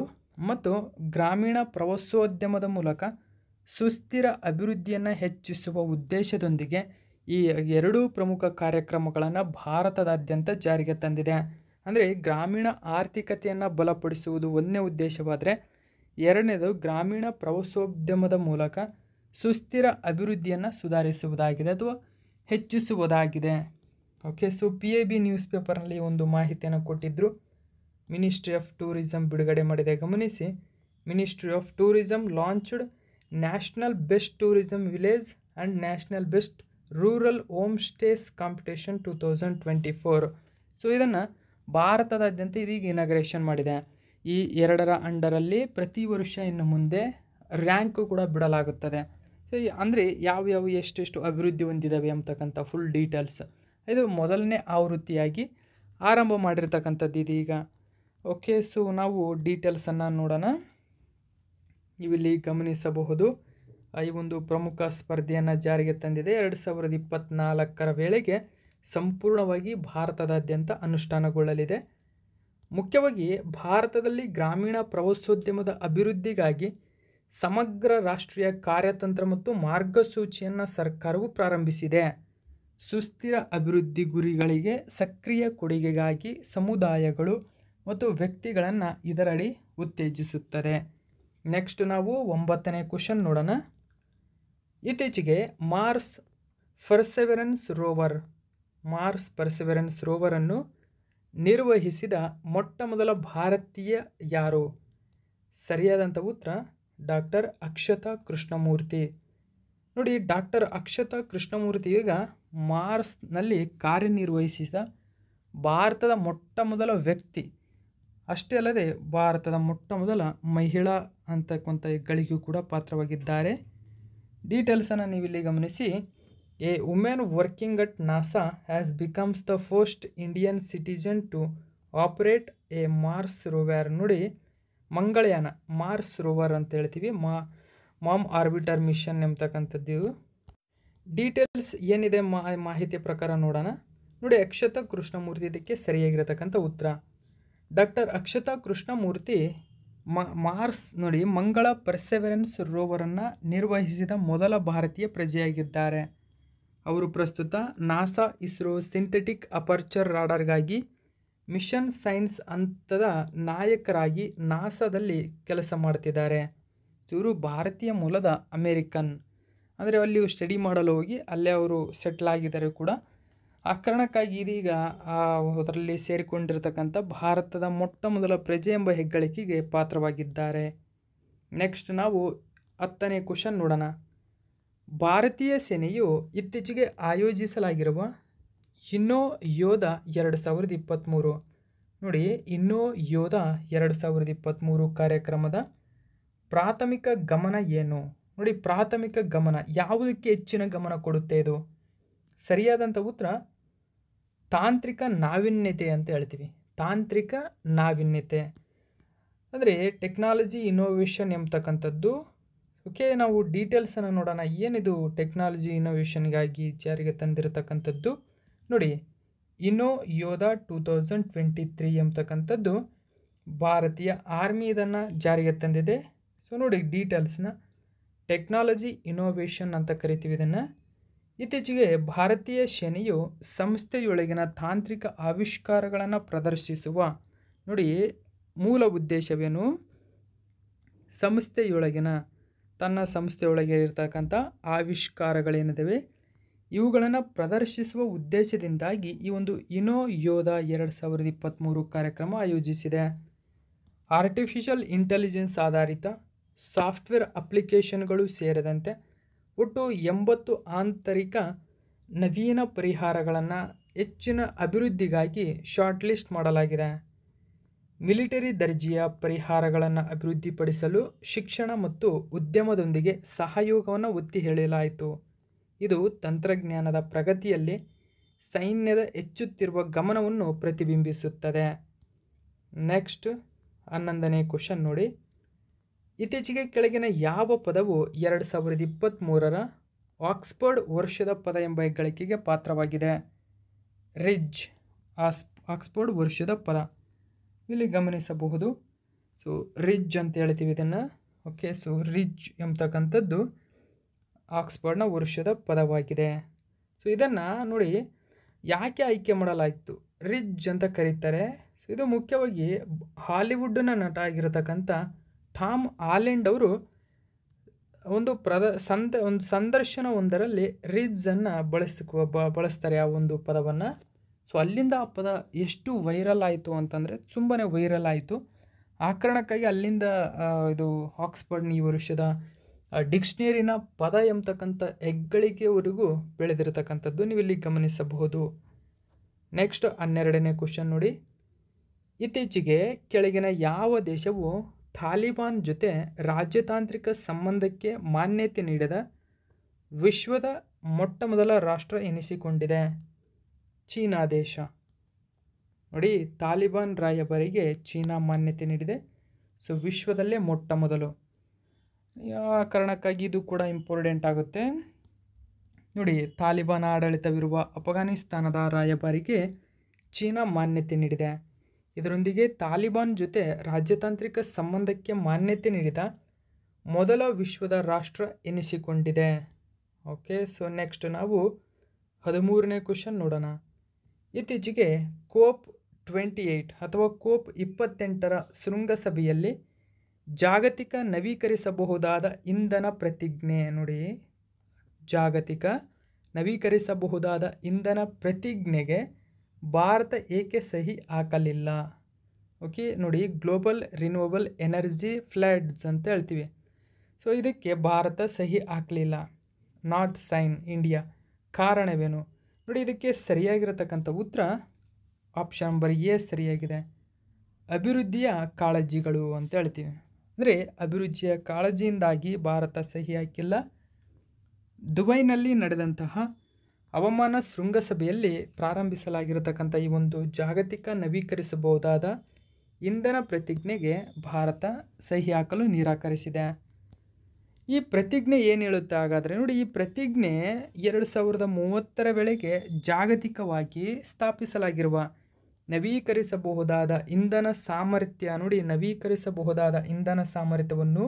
ಮತ್ತು ಗ್ರಾಮೀಣ ಪ್ರವಾಸೋದ್ಯಮದ ಮೂಲಕ ಸುಸ್ಥಿರ ಅಭಿವೃದ್ಧಿಯನ್ನು ಹೆಚ್ಚಿಸುವ ಉದ್ದೇಶದೊಂದಿಗೆ ಈ ಎರಡೂ ಪ್ರಮುಖ ಕಾರ್ಯಕ್ರಮಗಳನ್ನು ಭಾರತದಾದ್ಯಂತ ಜಾರಿಗೆ ತಂದಿದೆ ಅಂದರೆ ಗ್ರಾಮೀಣ ಆರ್ಥಿಕತೆಯನ್ನು ಬಲಪಡಿಸುವುದು ಒಂದನೇ ಉದ್ದೇಶವಾದರೆ ಎರಡನೇದು ಗ್ರಾಮೀಣ ಪ್ರವಾಸೋದ್ಯಮದ ಮೂಲಕ ಸುಸ್ಥಿರ ಅಭಿವೃದ್ಧಿಯನ್ನು ಸುಧಾರಿಸುವುದಾಗಿದೆ ಅಥವಾ ಹೆಚ್ಚಿಸುವುದಾಗಿದೆ okay so P A B news ಪೇಪರ್ನಲ್ಲಿ ಒಂದು ಮಾಹಿತಿಯನ್ನು ಕೊಟ್ಟಿದ್ದರು ಮಿನಿಸ್ಟ್ರಿ ಆಫ್ ಟೂರಿಸಮ್ ಬಿಡುಗಡೆ ಮಾಡಿದೆ ಗಮನಿಸಿ ministry of tourism launched national best tourism village and national best rural home stays competition two thousand twenty four so ಇದನ್ನು ಭಾರತದಾದ್ಯಂತ ಇದೀಗ ಇನಾಗ್ರೇಷನ್ ಮಾಡಿದೆ ಈ ಎರಡರ ಅಂಡರಲ್ಲಿ ಪ್ರತಿ ವರ್ಷ ಇನ್ನು ಮುಂದೆ ರ್ಯಾಂಕು ಕೂಡ ಬಿಡಲಾಗುತ್ತದೆ ಸೊ ಅಂದರೆ ಯಾವ್ಯಾವ ಎಷ್ಟೆಷ್ಟು ಅಭಿವೃದ್ಧಿ ಹೊಂದಿದ್ದಾವೆ ಅಂತಕ್ಕಂಥ ಫುಲ್ ಡೀಟೇಲ್ಸ್ ಇದು ಮೊದಲನೇ ಆವೃತ್ತಿಯಾಗಿ ಆರಂಭ ಮಾಡಿರ್ತಕ್ಕಂಥದ್ದು ಇದೀಗ ಓಕೆ ಸೊ ನಾವು ಡೀಟೇಲ್ಸನ್ನು ನೋಡೋಣ ಇಲ್ಲಿ ಗಮನಿಸಬಹುದು ಈ ಒಂದು ಪ್ರಮುಖ ಸ್ಪರ್ಧೆಯನ್ನು ಜಾರಿಗೆ ತಂದಿದೆ ಎರಡು ಸಾವಿರದ ಇಪ್ಪತ್ತ್ನಾಲ್ಕರ ವೇಳೆಗೆ ಸಂಪೂರ್ಣವಾಗಿ ಭಾರತದಾದ್ಯಂತ ಅನುಷ್ಠಾನಗೊಳ್ಳಲಿದೆ ಮುಖ್ಯವಾಗಿ ಭಾರತದಲ್ಲಿ ಗ್ರಾಮೀಣ ಪ್ರವಾಸೋದ್ಯಮದ ಅಭಿವೃದ್ಧಿಗಾಗಿ ಸಮಗ್ರ ರಾಷ್ಟ್ರೀಯ ಕಾರ್ಯತಂತ್ರ ಮತ್ತು ಮಾರ್ಗಸೂಚಿಯನ್ನು ಸರ್ಕಾರವು ಪ್ರಾರಂಭಿಸಿದೆ ಸುಸ್ಥಿರ ಅಭಿವೃದ್ಧಿ ಗುರಿಗಳಿಗೆ ಸಕ್ರಿಯ ಕೊಡುಗೆಗಾಗಿ ಸಮುದಾಯಗಳು ಮತ್ತು ವ್ಯಕ್ತಿಗಳನ್ನು ಇದರಡಿ ಉತ್ತೇಜಿಸುತ್ತದೆ ನೆಕ್ಸ್ಟ್ ನಾವು ಒಂಬತ್ತನೇ ಕ್ವಶನ್ ನೋಡೋಣ ಇತ್ತೀಚೆಗೆ Mars Perseverance rover Mars Perseverance ರೋವರನ್ನು ನಿರ್ವಹಿಸಿದ ಮೊಟ್ಟ ಮೊದಲ ಭಾರತೀಯ ಯಾರು ಸರಿಯಾದಂಥ ಉತ್ತರ ಡಾಕ್ಟರ್ ಅಕ್ಷತಾ ಕೃಷ್ಣಮೂರ್ತಿ ನೋಡಿ ಡಾಕ್ಟರ್ ಅಕ್ಷತಾ ಕೃಷ್ಣಮೂರ್ತಿ ಈಗ ಮಾರ್ಸ್ನಲ್ಲಿ ಕಾರ್ಯನಿರ್ವಹಿಸಿದ ಭಾರತದ ಮೊಟ್ಟ ಮೊದಲ ವ್ಯಕ್ತಿ ಅಷ್ಟೇ ಅಲ್ಲದೆ ಭಾರತದ ಮೊಟ್ಟ ಮೊದಲ ಮಹಿಳಾ ಅಂತಕ್ಕಂಥ ಗಳಿಗೂ ಕೂಡ ಪಾತ್ರವಾಗಿದ್ದಾರೆ ಡೀಟೇಲ್ಸನ್ನು ನೀವಿಲ್ಲಿ ಗಮನಿಸಿ a women working at NASA has becomes the first Indian citizen to operate a Mars rover ನೋಡಿ ಮಂಗಳಯಾನ ಮಾರ್ಸ್ ರೋವರ್ ಅಂತ ಹೇಳ್ತೀವಿ ಮಾ ಮಾಮ್ ಆರ್ಬಿಟರ್ ಮಿಷನ್ ಎಂಬತಕ್ಕಂಥದ್ದು ಡೀಟೇಲ್ಸ್ ಏನಿದೆ ಮಾಹಿತಿ ಪ್ರಕಾರ ನೋಡೋಣ ನೋಡಿ ಅಕ್ಷತಾ ಕೃಷ್ಣಮೂರ್ತಿ ಇದಕ್ಕೆ ಸರಿಯಾಗಿರತಕ್ಕಂಥ ಉತ್ತರ ಡಾಕ್ಟರ್ ಅಕ್ಷತಾ ಕೃಷ್ಣಮೂರ್ತಿ ಮ ಮಾರ್ಸ್ ನೋಡಿ ಮಂಗಳ ಪರ್ಸೆವೆರೆನ್ಸ್ ರೋವರನ್ನು ನಿರ್ವಹಿಸಿದ ಮೊದಲ ಭಾರತೀಯ ಪ್ರಜೆಯಾಗಿದ್ದಾರೆ ಅವರು ಪ್ರಸ್ತುತ ನಾಸಾ ಇಸ್ರೋ ಸಿಂಥೆಟಿಕ್ ಅಪರ್ಚರ್ ರಾಡರ್ಗಾಗಿ ಮಿಷನ್ ಸೈನ್ಸ್ ಹಂತದ ನಾಯಕರಾಗಿ ನಾಸಾದಲ್ಲಿ ಕೆಲಸ ಮಾಡ್ತಿದ್ದಾರೆ ಇವರು ಭಾರತೀಯ ಮೂಲದ ಅಮೇರಿಕನ್ ಅಂದರೆ ಅಲ್ಲಿ ಸ್ಟಡಿ ಮಾಡಲು ಹೋಗಿ ಅಲ್ಲೇ ಅವರು ಸೆಟ್ಲ್ ಆಗಿದ್ದಾರೆ ಕೂಡ ಆ ಕಾರಣಕ್ಕಾಗಿ ಇದೀಗ ಅದರಲ್ಲಿ ಸೇರಿಕೊಂಡಿರತಕ್ಕಂಥ ಭಾರತದ ಮೊಟ್ಟ ಮೊದಲ ಪ್ರಜೆ ಎಂಬ ಹೆಗ್ಗಳಿಕೆಗೆ ಪಾತ್ರವಾಗಿದ್ದಾರೆ ನೆಕ್ಸ್ಟ್ ನಾವು ಹತ್ತನೇ ಕ್ವಶನ್ ನೋಡೋಣ ಭಾರತೀಯ ಸೇನೆಯು ಇತ್ತೀಚೆಗೆ ಆಯೋಜಿಸಲಾಗಿರುವ ಇನ್ನೋ ಯೋಧ ಎರಡು ಸಾವಿರದ ಇಪ್ಪತ್ತ್ಮೂರು ನೋಡಿ ಇನ್ನೋ ಯೋಧ ಎರಡು ಸಾವಿರದ ಇಪ್ಪತ್ತ್ಮೂರು ಕಾರ್ಯಕ್ರಮದ ಪ್ರಾಥಮಿಕ ಗಮನ ಏನು ನೋಡಿ ಪ್ರಾಥಮಿಕ ಗಮನ ಯಾವುದಕ್ಕೆ ಹೆಚ್ಚಿನ ಗಮನ ಕೊಡುತ್ತೆ ಇದು ಸರಿಯಾದಂಥ ಉತ್ತರ ತಾಂತ್ರಿಕ ನಾವಿನ್ಯತೆ ಅಂತ ಹೇಳ್ತೀವಿ ತಾಂತ್ರಿಕ ನಾವಿನ್ಯತೆ ಅಂದರೆ ಟೆಕ್ನಾಲಜಿ ಇನ್ನೋವೇಷನ್ ಎಂಬತಕ್ಕಂಥದ್ದು ಓಕೆ ನಾವು ಡೀಟೇಲ್ಸನ್ನು ನೋಡೋಣ ಏನಿದು ಟೆಕ್ನಾಲಜಿ ಇನೋವೇಷನ್ಗಾಗಿ ಜಾರಿಗೆ ತಂದಿರತಕ್ಕಂಥದ್ದು ನೋಡಿ ಇನ್ನು ಯೋಧ ಟೂ ತೌಸಂಡ್ ಟ್ವೆಂಟಿ ತ್ರೀ ಎಂಬತಕ್ಕಂಥದ್ದು ಭಾರತೀಯ ಆರ್ಮಿ ಇದನ್ನು ಜಾರಿಗೆ ತಂದಿದೆ ಸೊ ನೋಡಿ ಡೀಟೇಲ್ಸ್ನ ಟೆಕ್ನಾಲಜಿ ಇನೋವೇಷನ್ ಅಂತ ಕರಿತೀವಿ ಇದನ್ನು ಇತ್ತೀಚೆಗೆ ಭಾರತೀಯ ಸೇನೆಯು ಸಂಸ್ಥೆಯೊಳಗಿನ ತಾಂತ್ರಿಕ ಆವಿಷ್ಕಾರಗಳನ್ನು ಪ್ರದರ್ಶಿಸುವ ನೋಡಿ ಮೂಲ ಉದ್ದೇಶವೇನು ಸಂಸ್ಥೆಯೊಳಗಿನ ತನ್ನ ಸಂಸ್ಥೆಯೊಳಗೆ ಇರ್ತಕ್ಕಂಥ ಆವಿಷ್ಕಾರಗಳೇನಿದ್ದಾವೆ ಇವುಗಳನ್ನು ಪ್ರದರ್ಶಿಸುವ ಉದ್ದೇಶದಿಂದಾಗಿ ಈ ಒಂದು ಇನೋ ಯೋಧ ಎರಡು ಸಾವಿರದ ಇಪ್ಪತ್ತ್ಮೂರು ಕಾರ್ಯಕ್ರಮ ಆಯೋಜಿಸಿದೆ ಆರ್ಟಿಫಿಷಿಯಲ್ ಇಂಟೆಲಿಜೆನ್ಸ್ ಆಧಾರಿತ ಸಾಫ್ಟ್ವೇರ್ ಅಪ್ಲಿಕೇಶನ್ಗಳು ಸೇರಿದಂತೆ ಒಟ್ಟು ಎಂಬತ್ತು ಆಂತರಿಕ ನವೀನ ಪರಿಹಾರಗಳನ್ನು ಹೆಚ್ಚಿನ ಅಭಿವೃದ್ಧಿಗಾಗಿ ಶಾರ್ಟ್ ಲಿಸ್ಟ್ ಮಾಡಲಾಗಿದೆ ಮಿಲಿಟರಿ ದರ್ಜೆಯ ಪರಿಹಾರಗಳನ್ನು ಅಭಿವೃದ್ಧಿಪಡಿಸಲು ಶಿಕ್ಷಣ ಮತ್ತು ಉದ್ಯಮದೊಂದಿಗೆ ಸಹಯೋಗವನ್ನು ಒತ್ತಿ ಹೇಳಲಾಯಿತು ಇದು ತಂತ್ರಜ್ಞಾನದ ಪ್ರಗತಿಯಲ್ಲಿ ಸೈನ್ಯದ ಹೆಚ್ಚುತ್ತಿರುವ ಗಮನವನ್ನು ಪ್ರತಿಬಿಂಬಿಸುತ್ತದೆ ನೆಕ್ಸ್ಟ್ ಹನ್ನೊಂದನೇ ಕ್ವಶನ್ ನೋಡಿ ಇತ್ತೀಚೆಗೆ ಕೆಳಗಿನ ಯಾವ ಪದವು ಎರಡು ಸಾವಿರದ ಇಪ್ಪತ್ತ್ಮೂರರ ಆಕ್ಸ್ಫರ್ಡ್ ವರ್ಷದ ಪದ ಎಂಬ ಗಳಿಕೆಗೆ ಪಾತ್ರವಾಗಿದೆ ರಿಜ್ ಆಸ್ ಆಕ್ಸ್ಫರ್ಡ್ ವರ್ಷದ ಪದ ಇಲ್ಲಿ ಗಮನಿಸಬಹುದು ಸೊ ರಿಜ್ ಅಂತ ಹೇಳ್ತೀವಿ ಇದನ್ನು ಓಕೆ ಸೊ ರಿಜ್ ಎಂಬತಕ್ಕಂಥದ್ದು ಆಕ್ಸ್ಫರ್ಡ್ನ ವರ್ಷದ ಪದವಾಗಿದೆ ಸೊ ಇದನ್ನು ನೋಡಿ ಯಾಕೆ ಆಯ್ಕೆ ಮಾಡಲಾಯಿತು ರಿಜ್ ಅಂತ ಕರೀತಾರೆ ಸೊ ಇದು ಮುಖ್ಯವಾಗಿ ಹಾಲಿವುಡ್ನ ನಟ ಆಗಿರತಕ್ಕಂಥ ಟಾಮ್ ಆಲೆಂಡ್ ಅವರು ಒಂದು ಪ್ರದ ಸಂದ ಒಂದು ಸಂದರ್ಶನವೊಂದರಲ್ಲಿ ರಿಜ್ಜನ್ನು ಬಳಸ್ಕೊ ಬಳಸ್ತಾರೆ ಆ ಒಂದು ಪದವನ್ನು ಸೊ ಅಲ್ಲಿಂದ ಆ ಪದ ಎಷ್ಟು ವೈರಲ್ ಆಯಿತು ಅಂತಂದರೆ ತುಂಬಾ ವೈರಲ್ ಆಯಿತು ಆಕರಣಕ್ಕಾಗಿ ಅಲ್ಲಿಂದ ಇದು ಆಕ್ಸ್ಫರ್ಡ್ನ ಈ ವರ್ಷದ ಆ ಡಿಕ್ಷ್ನರಿನ ಪದ ಎಂಬತಕ್ಕಂಥ ಹೆಗ್ಗಳಿಕೆವರೆಗೂ ಬೆಳೆದಿರತಕ್ಕಂಥದ್ದು ನೀವಿಲ್ಲಿ ಗಮನಿಸಬಹುದು ನೆಕ್ಸ್ಟ್ ಹನ್ನೆರಡನೇ ಕ್ವಶನ್ ನೋಡಿ ಇತ್ತೀಚೆಗೆ ಕೆಳಗಿನ ಯಾವ ದೇಶವು ತಾಲಿಬಾನ್ ಜೊತೆ ರಾಜ್ಯತಾಂತ್ರಿಕ ಸಂಬಂಧಕ್ಕೆ ಮಾನ್ಯತೆ ನೀಡಿದ ವಿಶ್ವದ ಮೊಟ್ಟ ಮೊದಲ ರಾಷ್ಟ್ರ ಎನಿಸಿಕೊಂಡಿದೆ ಚೀನಾ ದೇಶ ನೋಡಿ ತಾಲಿಬಾನ್ ರಾಯಭಾರಿಗೆ ಚೀನಾ ಮಾನ್ಯತೆ ನೀಡಿದೆ ಸೊ ವಿಶ್ವದಲ್ಲೇ ಮೊಟ್ಟ ಮೊದಲು ಯಾವ ಕಾರಣಕ್ಕಾಗಿ ಇದು ಕೂಡ ಇಂಪಾರ್ಟೆಂಟ್ ಆಗುತ್ತೆ ನೋಡಿ ತಾಲಿಬಾನ್ ಆಡಳಿತವಿರುವ ಅಫ್ಘಾನಿಸ್ತಾನದ ರಾಯಭಾರಿಗೆ ಚೀನಾ ಮಾನ್ಯತೆ ನೀಡಿದೆ ಇದರೊಂದಿಗೆ ತಾಲಿಬಾನ್ ಜೊತೆ ರಾಜ್ಯತಾಂತ್ರಿಕ ಸಂಬಂಧಕ್ಕೆ ಮಾನ್ಯತೆ ನೀಡಿದ ಮೊದಲ ವಿಶ್ವದ ರಾಷ್ಟ್ರ ಎನಿಸಿಕೊಂಡಿದೆ ಓಕೆ ಸೊ ನೆಕ್ಸ್ಟ್ ನಾವು ಹದಿಮೂರನೇ ಕ್ವಶನ್ ನೋಡೋಣ ಇತ್ತೀಚೆಗೆ ಕೋಪ್ ಟ್ವೆಂಟಿ ಏಯ್ಟ್ ಅಥವಾ ಕೋಪ್ ಇಪ್ಪತ್ತೆಂಟರ ಶೃಂಗಸಭೆಯಲ್ಲಿ ಜಾಗತಿಕ ನವೀಕರಿಸಬಹುದಾದ ಇಂಧನ ಪ್ರತಿಜ್ಞೆ ನೋಡಿ ಜಾಗತಿಕ ನವೀಕರಿಸಬಹುದಾದ ಇಂಧನ ಪ್ರತಿಜ್ಞೆಗೆ ಭಾರತ ಏಕೆ ಸಹಿ ಹಾಕಲಿಲ್ಲ ಓಕೆ ನೋಡಿ ಗ್ಲೋಬಲ್ ರಿನ್ಯೂವಬಲ್ ಎನರ್ಜಿ ಫ್ಲಡ್ಸ್ ಅಂತ ಹೇಳ್ತೀವಿ ಸೊ ಇದಕ್ಕೆ ಭಾರತ ಸಹಿ ಹಾಕಲಿಲ್ಲ ನಾಟ್ ಸೈನ್ ಇಂಡಿಯಾ ಕಾರಣವೇನು ನೋಡಿ ಇದಕ್ಕೆ ಸರಿಯಾಗಿರತಕ್ಕಂಥ ಉತ್ತರ ಆಪ್ಷನ್ ನಂಬರ್ ಎ ಸರಿಯಾಗಿದೆ ಅಭಿವೃದ್ಧಿಯ ಕಾಳಜಿಗಳು ಅಂತ ಹೇಳ್ತೀವಿ ಅಂದರೆ ಅಭಿರುಚಿಯ ಕಾಳಜಿಯಿಂದಾಗಿ ಭಾರತ ಸಹಿ ಹಾಕಿಲ್ಲ ದುಬೈನಲ್ಲಿ ನಡೆದಂತಹ ಹವಾಮಾನ ಶೃಂಗಸಭೆಯಲ್ಲಿ ಪ್ರಾರಂಭಿಸಲಾಗಿರತಕ್ಕಂಥ ಈ ಒಂದು ಜಾಗತಿಕ ನವೀಕರಿಸಬಹುದಾದ ಇಂಧನ ಪ್ರತಿಜ್ಞೆಗೆ ಭಾರತ ಸಹಿ ಹಾಕಲು ನಿರಾಕರಿಸಿದೆ ಈ ಪ್ರತಿಜ್ಞೆ ಏನು ಹೇಳುತ್ತೆ ಹಾಗಾದರೆ ನೋಡಿ ಈ ಪ್ರತಿಜ್ಞೆ ಎರಡು ಸಾವಿರದ ಮೂವತ್ತರ ವೇಳೆಗೆ ಜಾಗತಿಕವಾಗಿ ಸ್ಥಾಪಿಸಲಾಗಿರುವ ನವೀಕರಿಸಬಹುದಾದ ಇಂಧನ ಸಾಮರ್ಥ್ಯ ನೋಡಿ ನವೀಕರಿಸಬಹುದಾದ ಇಂಧನ ಸಾಮರ್ಥ್ಯವನ್ನು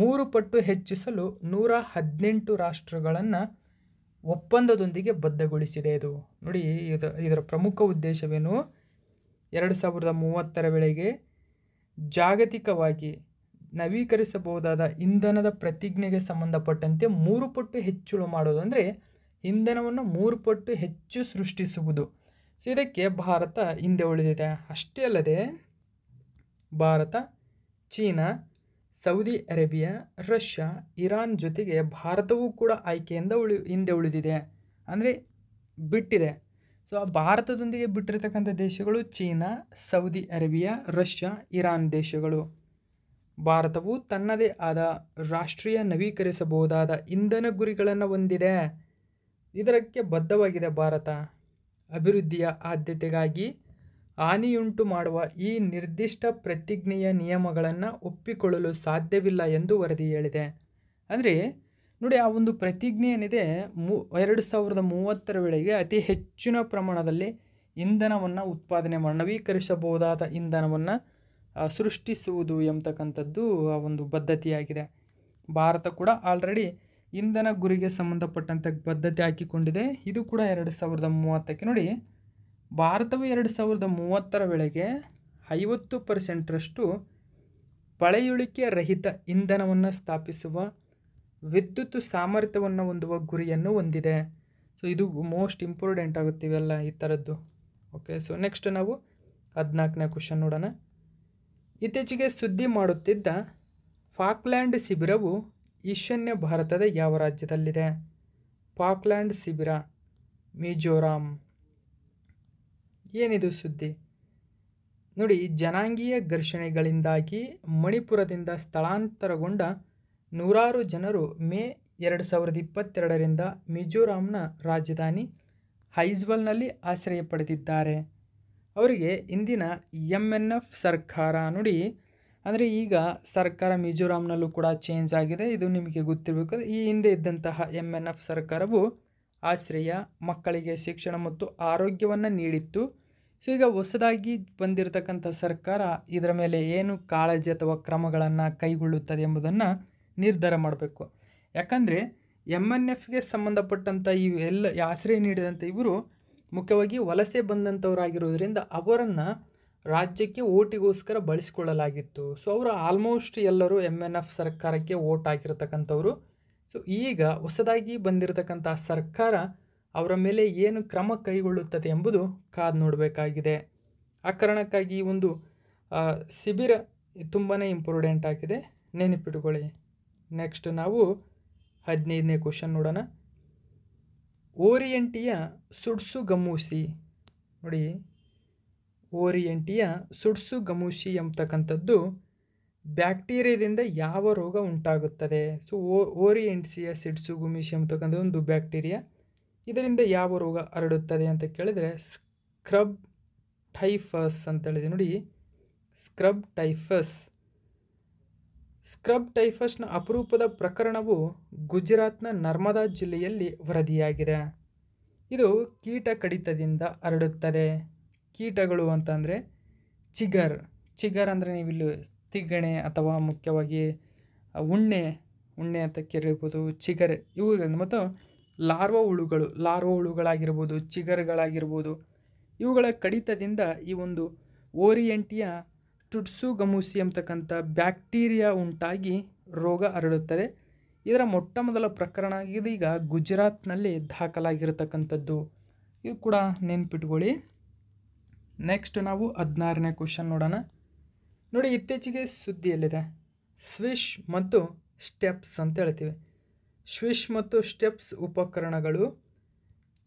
ಮೂರು ಪಟ್ಟು ಹೆಚ್ಚಿಸಲು ನೂರ ಹದಿನೆಂಟು ರಾಷ್ಟ್ರಗಳನ್ನು ಒಪ್ಪಂದದೊಂದಿಗೆ ಬದ್ಧಗೊಳಿಸಿದೆ ಇದು ನೋಡಿ ಇದರ ಪ್ರಮುಖ ಉದ್ದೇಶವೇನು ಎರಡು ಸಾವಿರದ ಮೂವತ್ತರ ವೇಳೆಗೆ ಜಾಗತಿಕವಾಗಿ ನವೀಕರಿಸಬಹುದಾದ ಇಂಧನದ ಪ್ರತಿಜ್ಞೆಗೆ ಸಂಬಂಧಪಟ್ಟಂತೆ ಮೂರು ಪಟ್ಟು ಹೆಚ್ಚಳ ಮಾಡೋದು ಅಂದರೆ ಇಂಧನವನ್ನು ಮೂರು ಪಟ್ಟು ಹೆಚ್ಚು ಸೃಷ್ಟಿಸುವುದು ಸೊ ಇದಕ್ಕೆ ಭಾರತ ಹಿಂದೆ ಉಳಿದಿದೆ ಅಷ್ಟೇ ಅಲ್ಲದೆ Bharat China Saudi Arabia Russia Iran ಜೊತೆಗೆ ಭಾರತವೂ ಕೂಡ ಆಯ್ಕೆಯಿಂದ ಉಳಿ ಹಿಂದೆ ಉಳಿದಿದೆ ಅಂದರೆ ಬಿಟ್ಟಿದೆ ಸೊ ಆ ಭಾರತದೊಂದಿಗೆ ಬಿಟ್ಟಿರತಕ್ಕಂಥ ದೇಶಗಳು China Saudi Arabia Russia Iran ದೇಶಗಳು ಭಾರತವು ತನ್ನದೇ ಆದ ರಾಷ್ಟ್ರೀಯ ನವೀಕರಿಸಬಹುದಾದ ಇಂಧನ ಗುರಿಗಳನ್ನು ಹೊಂದಿದೆ ಇದಕ್ಕೆ ಬದ್ಧವಾಗಿದೆ ಭಾರತ ಅಭಿವೃದ್ಧಿಯ ಆದ್ಯತೆಗಾಗಿ ಹಾನಿಯುಂಟು ಮಾಡುವ ಈ ನಿರ್ದಿಷ್ಟ ಪ್ರತಿಜ್ಞೆಯ ನಿಯಮಗಳನ್ನು ಒಪ್ಪಿಕೊಳ್ಳಲು ಸಾಧ್ಯವಿಲ್ಲ ಎಂದು ವರದಿ ಹೇಳಿದೆ ಅಂದರೆ ನೋಡಿ ಆ ಒಂದು ಪ್ರತಿಜ್ಞೆ ಏನಿದೆ ಮೂ ಎರಡು ಸಾವಿರದ ಮೂವತ್ತರ ವೇಳೆಗೆ ಅತಿ ಹೆಚ್ಚಿನ ಪ್ರಮಾಣದಲ್ಲಿ ಇಂಧನವನ್ನು ಉತ್ಪಾದನೆ ಮಾಡಿ ನವೀಕರಿಸಬಹುದಾದ ಇಂಧನವನ್ನು ಸೃಷ್ಟಿಸುವುದು ಎಂಬತಕ್ಕಂಥದ್ದು ಆ ಒಂದು ಬದ್ಧತೆಯಾಗಿದೆ ಭಾರತ ಕೂಡ ಆಲ್ರೆಡಿ ಇಂಧನ ಗುರಿಗೆ ಸಂಬಂಧಪಟ್ಟಂತೆ ಬದ್ಧತೆ ಹಾಕಿಕೊಂಡಿದೆ ಇದು ಕೂಡ ಎರಡು ಸಾವಿರದ ಮೂವತ್ತಕ್ಕೆ ನೋಡಿ ಭಾರತವು ಎರಡು ಸಾವಿರದ ಮೂವತ್ತರ ವೇಳೆಗೆ ಐವತ್ತು ಪರ್ಸೆಂಟ್ರಷ್ಟು ಪಳೆಯುಳಿಕೆ ರಹಿತ ಇಂಧನವನ್ನು ಸ್ಥಾಪಿಸುವ ವಿದ್ಯುತ್ ಸಾಮರ್ಥ್ಯವನ್ನು ಹೊಂದುವ ಗುರಿಯನ್ನು ಹೊಂದಿದೆ ಸೊ ಇದು ಮೋಸ್ಟ್ ಇಂಪಾರ್ಟೆಂಟ್ ಆಗುತ್ತೆ ಈ ಥರದ್ದು ಓಕೆ ಸೊ ನೆಕ್ಸ್ಟ್ ನಾವು ಹದಿನಾಲ್ಕನೇ ಕ್ವಶನ್ ನೋಡೋಣ ಇತ್ತೀಚೆಗೆ ಸುದ್ದಿ ಮಾಡುತ್ತಿದ್ದ ಫಾಕ್ಲ್ಯಾಂಡ್ ಶಿಬಿರವು ಈಶಾನ್ಯ ಭಾರತದ ಯಾವ ರಾಜ್ಯದಲ್ಲಿದೆ ಪಾಕ್ಲ್ಯಾಂಡ್ ಶಿಬಿರ ಮಿಜೋರಾಂ ಏನಿದು ಸುದ್ದಿ ನೋಡಿ ಜನಾಂಗೀಯ ಘರ್ಷಣೆಗಳಿಂದಾಗಿ ಮಣಿಪುರದಿಂದ ಸ್ಥಳಾಂತರಗೊಂಡ ನೂರಾರು ಜನರು ಮೇ ಎರಡು ಸಾವಿರದ ಇಪ್ಪತ್ತೆರಡರಿಂದ ಮಿಜೋರಾಂನ ರಾಜಧಾನಿ ಹೈಜ್ವಲ್ನಲ್ಲಿ ಆಶ್ರಯ ಪಡೆದಿದ್ದಾರೆ ಅವರಿಗೆ ಇಂದಿನ ಎಂ ಎನ್ ಎಫ್ ಸರ್ಕಾರ ನುಡಿ ಅಂದರೆ ಈಗ ಸರ್ಕಾರ ಮಿಜೋರಾಂನಲ್ಲೂ ಕೂಡ ಚೇಂಜ್ ಆಗಿದೆ ಇದು ನಿಮಗೆ ಗೊತ್ತಿರಬೇಕು ಈ ಹಿಂದೆ ಇದ್ದಂತಹ ಎಮ್ ಎನ್ ಎಫ್ ಸರ್ಕಾರವು ಆಶ್ರಯ ಮಕ್ಕಳಿಗೆ ಶಿಕ್ಷಣ ಮತ್ತು ಆರೋಗ್ಯವನ್ನು ನೀಡಿತ್ತು ಸೊ ಈಗ ಹೊಸದಾಗಿ ಬಂದಿರತಕ್ಕಂಥ ಸರ್ಕಾರ ಇದರ ಮೇಲೆ ಏನು ಕಾಳಜಿ ಅಥವಾ ಕ್ರಮಗಳನ್ನು ಕೈಗೊಳ್ಳುತ್ತದೆ ಎಂಬುದನ್ನು ನಿರ್ಧಾರ ಮಾಡಬೇಕು ಯಾಕಂದರೆ ಎಮ್ ಎನ್ ಎಫ್ಗೆ ಸಂಬಂಧಪಟ್ಟಂಥ ಈ ಎಲ್ಲ ಆಶ್ರಯ ನೀಡಿದಂಥ ಇವರು ಮುಖ್ಯವಾಗಿ ವಲಸೆ ಬಂದಂಥವರಾಗಿರೋದ್ರಿಂದ ಅವರನ್ನು ರಾಜ್ಯಕ್ಕೆ ಓಟಿಗೋಸ್ಕರ ಬಳಸಿಕೊಳ್ಳಲಾಗಿತ್ತು ಸೊ ಅವರು ಆಲ್ಮೋಸ್ಟ್ ಎಲ್ಲರೂ ಎಮ್ ಎನ್ ಎಫ್ ಸರ್ಕಾರಕ್ಕೆ ಓಟ್ ಹಾಕಿರ್ತಕ್ಕಂಥವ್ರು ಸೊ ಈಗ ಹೊಸದಾಗಿ ಬಂದಿರತಕ್ಕಂಥ ಸರ್ಕಾರ ಅವರ ಮೇಲೆ ಏನು ಕ್ರಮ ಕೈಗೊಳ್ಳುತ್ತದೆ ಎಂಬುದು ಕಾದ್ ನೋಡಬೇಕಾಗಿದೆ ಆ ಕಾರಣಕ್ಕಾಗಿ ಒಂದು ಶಿಬಿರ ತುಂಬಾ ಇಂಪಾರ್ಟೆಂಟ್ ಆಗಿದೆ ನೆನಪಿಟ್ಕೊಳ್ಳಿ ನೆಕ್ಸ್ಟ್ ನಾವು ಹದಿನೈದನೇ ಕ್ವಶನ್ ನೋಡೋಣ ಓರಿಯಂಟಿಯ ಸುಡ್ಸು ಗಮ್ಮೂಸಿ ನೋಡಿ ಓರಿಯೆಂಟಿಯ ಸುಡ್ಸು ಗಮುಷಿ ಎಂಬತಕ್ಕಂಥದ್ದು ಬ್ಯಾಕ್ಟೀರಿಯಾದಿಂದ ಯಾವ ರೋಗ ಉಂಟಾಗುತ್ತದೆ ಸೊ ಓರಿಯೆಂಟ್ಸಿಯ ಸಿಡ್ಸು ಗುಮಿಶಿ ಎಂಬತಕ್ಕಂಥ ಒಂದು ಬ್ಯಾಕ್ಟೀರಿಯಾ ಇದರಿಂದ ಯಾವ ರೋಗ ಹರಡುತ್ತದೆ ಅಂತ ಕೇಳಿದರೆ ಸ್ಕ್ರಬ್ ಟೈಫಸ್ ಹೇಳಿದೆ ನೋಡಿ ಸ್ಕ್ರಬ್ ಟೈಫಸ್ ಸ್ಕ್ರಬ್ ಟೈಫಸ್ನ ಅಪರೂಪದ ಪ್ರಕರಣವು ಗುಜರಾತ್ನ ನರ್ಮದಾ ಜಿಲ್ಲೆಯಲ್ಲಿ ವರದಿಯಾಗಿದೆ ಇದು ಕೀಟ ಕಡಿತದಿಂದ ಹರಡುತ್ತದೆ ಕೀಟಗಳು ಅಂತಂದರೆ ಚಿಗರ್ ಚಿಗರ್ ಅಂದರೆ ನೀವಿಲ್ಲಿ ತಿಗ್ಗಣೆ ಅಥವಾ ಮುಖ್ಯವಾಗಿ ಉಣ್ಣೆ ಉಣ್ಣೆ ಅಂತ ಕೇಳಿರ್ಬೋದು ಚಿಗರೆ ಇವು ಮತ್ತು ಲಾರ್ವ ಹುಳುಗಳು ಲಾರ್ವ ಹುಳುಗಳಾಗಿರ್ಬೋದು ಚಿಗರ್ಗಳಾಗಿರ್ಬೋದು ಇವುಗಳ ಕಡಿತದಿಂದ ಈ ಒಂದು ಓರಿಯೆಂಟಿಯ ಟುಟ್ಸು ಗಮೂಸಿ ಅಂತಕ್ಕಂಥ ಬ್ಯಾಕ್ಟೀರಿಯಾ ಉಂಟಾಗಿ ರೋಗ ಹರಡುತ್ತದೆ ಇದರ ಮೊಟ್ಟ ಮೊದಲ ಪ್ರಕರಣ ಇದೀಗ ಗುಜರಾತ್ನಲ್ಲಿ ದಾಖಲಾಗಿರತಕ್ಕಂಥದ್ದು ಇದು ಕೂಡ ನೆನ್ಪಿಟ್ಕೊಳ್ಳಿ ನೆಕ್ಸ್ಟ್ ನಾವು ಹದಿನಾರನೇ ಕ್ವಶನ್ ನೋಡೋಣ ನೋಡಿ ಇತ್ತೀಚೆಗೆ ಸುದ್ದಿಯಲ್ಲಿದೆ ಸ್ವಿಶ್ ಮತ್ತು ಸ್ಟೆಪ್ಸ್ ಅಂತ ಹೇಳ್ತೀವಿ ಸ್ವಿಶ್ ಮತ್ತು ಸ್ಟೆಪ್ಸ್ ಉಪಕರಣಗಳು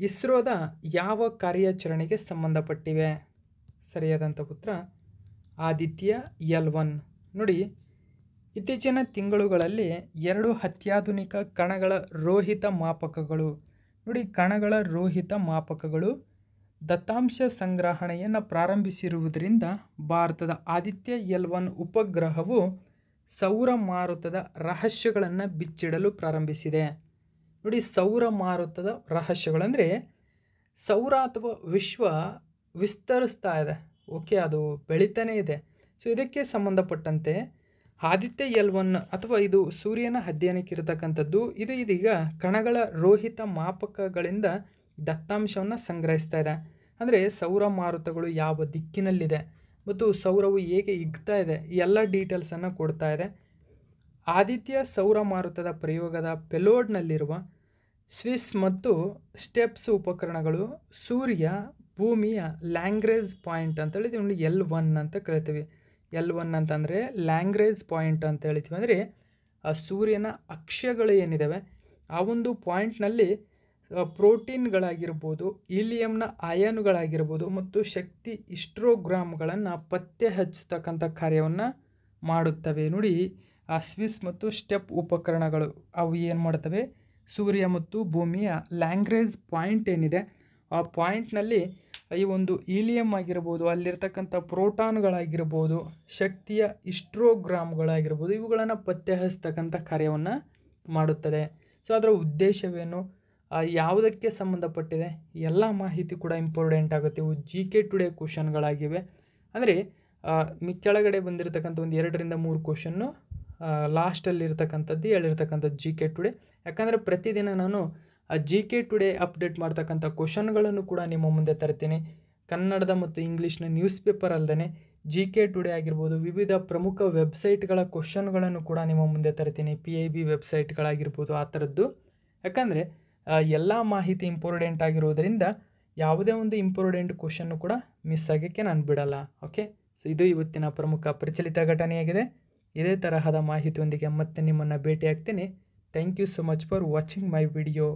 ಇಸ್ರೋದ ಯಾವ ಕಾರ್ಯಾಚರಣೆಗೆ ಸಂಬಂಧಪಟ್ಟಿವೆ ಸರಿಯಾದಂಥ ಪುತ್ರ ಆದಿತ್ಯ ಎಲ್ ಒನ್ ನೋಡಿ ಇತ್ತೀಚಿನ ತಿಂಗಳುಗಳಲ್ಲಿ ಎರಡು ಅತ್ಯಾಧುನಿಕ ಕಣಗಳ ರೋಹಿತ ಮಾಪಕಗಳು ನೋಡಿ ಕಣಗಳ ರೋಹಿತ ಮಾಪಕಗಳು ದತ್ತಾಂಶ ಸಂಗ್ರಹಣೆಯನ್ನು ಪ್ರಾರಂಭಿಸಿರುವುದರಿಂದ ಭಾರತದ ಆದಿತ್ಯ ಎಲ್ ಒನ್ ಉಪಗ್ರಹವು ಸೌರ ಮಾರುತದ ರಹಸ್ಯಗಳನ್ನು ಬಿಚ್ಚಿಡಲು ಪ್ರಾರಂಭಿಸಿದೆ ನೋಡಿ ಸೌರ ಮಾರುತದ ರಹಸ್ಯಗಳಂದರೆ ಸೌರ ಅಥವಾ ವಿಶ್ವ ವಿಸ್ತರಿಸ್ತಾ ಇದೆ ಓಕೆ ಅದು ಬೆಳೀತಾನೇ ಇದೆ ಸೊ ಇದಕ್ಕೆ ಸಂಬಂಧಪಟ್ಟಂತೆ ಆದಿತ್ಯ ಎಲ್ ಒನ್ ಅಥವಾ ಇದು ಸೂರ್ಯನ ಅಧ್ಯಯನಕ್ಕಿರತಕ್ಕಂಥದ್ದು ಇದು ಇದೀಗ ಕಣಗಳ ರೋಹಿತ ಮಾಪಕಗಳಿಂದ ದತ್ತಾಂಶವನ್ನು ಸಂಗ್ರಹಿಸ್ತಾ ಇದೆ ಅಂದರೆ ಸೌರ ಮಾರುತಗಳು ಯಾವ ದಿಕ್ಕಿನಲ್ಲಿದೆ ಮತ್ತು ಸೌರವು ಹೇಗೆ ಇಗ್ತಾ ಇದೆ ಎಲ್ಲ ಡೀಟೇಲ್ಸನ್ನು ಕೊಡ್ತಾ ಇದೆ ಆದಿತ್ಯ ಸೌರ ಮಾರುತದ ಪ್ರಯೋಗದ ಪೆಲೋಡ್ನಲ್ಲಿರುವ ಸ್ವಿಸ್ ಮತ್ತು ಸ್ಟೆಪ್ಸ್ ಉಪಕರಣಗಳು ಸೂರ್ಯ ಭೂಮಿಯ ಲ್ಯಾಂಗ್ರೇಜ್ ಪಾಯಿಂಟ್ ಅಂತ ಒಂದು ಎಲ್ ಒನ್ ಅಂತ ಕರಿತೀವಿ ಎಲ್ ಒನ್ ಅಂತಂದರೆ ಲ್ಯಾಂಗ್ರೇಜ್ ಪಾಯಿಂಟ್ ಅಂತ ಹೇಳ್ತೀವಿ ಅಂದರೆ ಆ ಸೂರ್ಯನ ಅಕ್ಷಗಳು ಏನಿದ್ದಾವೆ ಆ ಒಂದು ಪಾಯಿಂಟ್ನಲ್ಲಿ ಪ್ರೋಟೀನ್ಗಳಾಗಿರ್ಬೋದು ಈಲಿಯಮ್ನ ಅಯಾನುಗಳಾಗಿರ್ಬೋದು ಮತ್ತು ಶಕ್ತಿ ಇಸ್ಟ್ರೋಗ್ರಾಮ್ಗಳನ್ನು ಪತ್ತೆ ಹಚ್ಚತಕ್ಕಂಥ ಕಾರ್ಯವನ್ನು ಮಾಡುತ್ತವೆ ನೋಡಿ ಆ ಸ್ವಿಸ್ ಮತ್ತು ಸ್ಟೆಪ್ ಉಪಕರಣಗಳು ಅವು ಏನು ಮಾಡ್ತವೆ ಸೂರ್ಯ ಮತ್ತು ಭೂಮಿಯ ಲ್ಯಾಂಗ್ರೇಜ್ ಪಾಯಿಂಟ್ ಏನಿದೆ ಆ ಪಾಯಿಂಟ್ನಲ್ಲಿ ಈ ಒಂದು ಈಲಿಯಂ ಆಗಿರ್ಬೋದು ಅಲ್ಲಿರ್ತಕ್ಕಂಥ ಪ್ರೋಟಾನ್ಗಳಾಗಿರ್ಬೋದು ಶಕ್ತಿಯ ಇಸ್ಟ್ರೋಗ್ರಾಮ್ಗಳಾಗಿರ್ಬೋದು ಇವುಗಳನ್ನು ಪತ್ತೆ ಹಚ್ಚತಕ್ಕಂಥ ಕಾರ್ಯವನ್ನು ಮಾಡುತ್ತದೆ ಸೊ ಅದರ ಉದ್ದೇಶವೇನು ಯಾವುದಕ್ಕೆ ಸಂಬಂಧಪಟ್ಟಿದೆ ಎಲ್ಲ ಮಾಹಿತಿ ಕೂಡ ಇಂಪಾರ್ಟೆಂಟ್ ಆಗುತ್ತೆ ಇವು ಜಿ ಕೆ ಟುಡೇ ಕ್ವಶನ್ಗಳಾಗಿವೆ ಅಂದರೆ ಮಿ ಕೆಳಗಡೆ ಬಂದಿರತಕ್ಕಂಥ ಒಂದು ಎರಡರಿಂದ ಮೂರು ಕ್ವಶನ್ನು ಲಾಸ್ಟಲ್ಲಿರ್ತಕ್ಕಂಥದ್ದು ಹೇಳಿರ್ತಕ್ಕಂಥದ್ದು ಜಿ ಕೆ ಟುಡೇ ಯಾಕಂದರೆ ಪ್ರತಿದಿನ ನಾನು ಜಿ ಕೆ ಟುಡೇ ಅಪ್ಡೇಟ್ ಮಾಡ್ತಕ್ಕಂಥ ಕ್ವಶನ್ಗಳನ್ನು ಕೂಡ ನಿಮ್ಮ ಮುಂದೆ ತರ್ತೀನಿ ಕನ್ನಡದ ಮತ್ತು ಇಂಗ್ಲೀಷ್ನ ನ್ಯೂಸ್ ಪೇಪರ್ ಅಲ್ಲದೆ ಜಿ ಕೆ ಟುಡೇ ಆಗಿರ್ಬೋದು ವಿವಿಧ ಪ್ರಮುಖ ವೆಬ್ಸೈಟ್ಗಳ ಕ್ವಶನ್ಗಳನ್ನು ಕೂಡ ನಿಮ್ಮ ಮುಂದೆ ತರ್ತೀನಿ ಪಿ ಐ ಬಿ ವೆಬ್ಸೈಟ್ಗಳಾಗಿರ್ಬೋದು ಆ ಥರದ್ದು ಯಾಕಂದರೆ ಎಲ್ಲ ಮಾಹಿತಿ ಇಂಪಾರ್ಟೆಂಟ್ ಆಗಿರುವುದರಿಂದ ಯಾವುದೇ ಒಂದು ಇಂಪಾರ್ಟೆಂಟ್ ಕ್ವಶನ್ನು ಕೂಡ ಮಿಸ್ ಆಗೋಕ್ಕೆ ನಾನು ಬಿಡಲ್ಲ ಓಕೆ ಸೊ ಇದು ಇವತ್ತಿನ ಪ್ರಮುಖ ಪ್ರಚಲಿತ ಘಟನೆಯಾಗಿದೆ ಇದೇ ತರಹದ ಮಾಹಿತಿಯೊಂದಿಗೆ ಮತ್ತೆ ನಿಮ್ಮನ್ನು ಭೇಟಿಯಾಗ್ತೀನಿ thank you so much for watching my video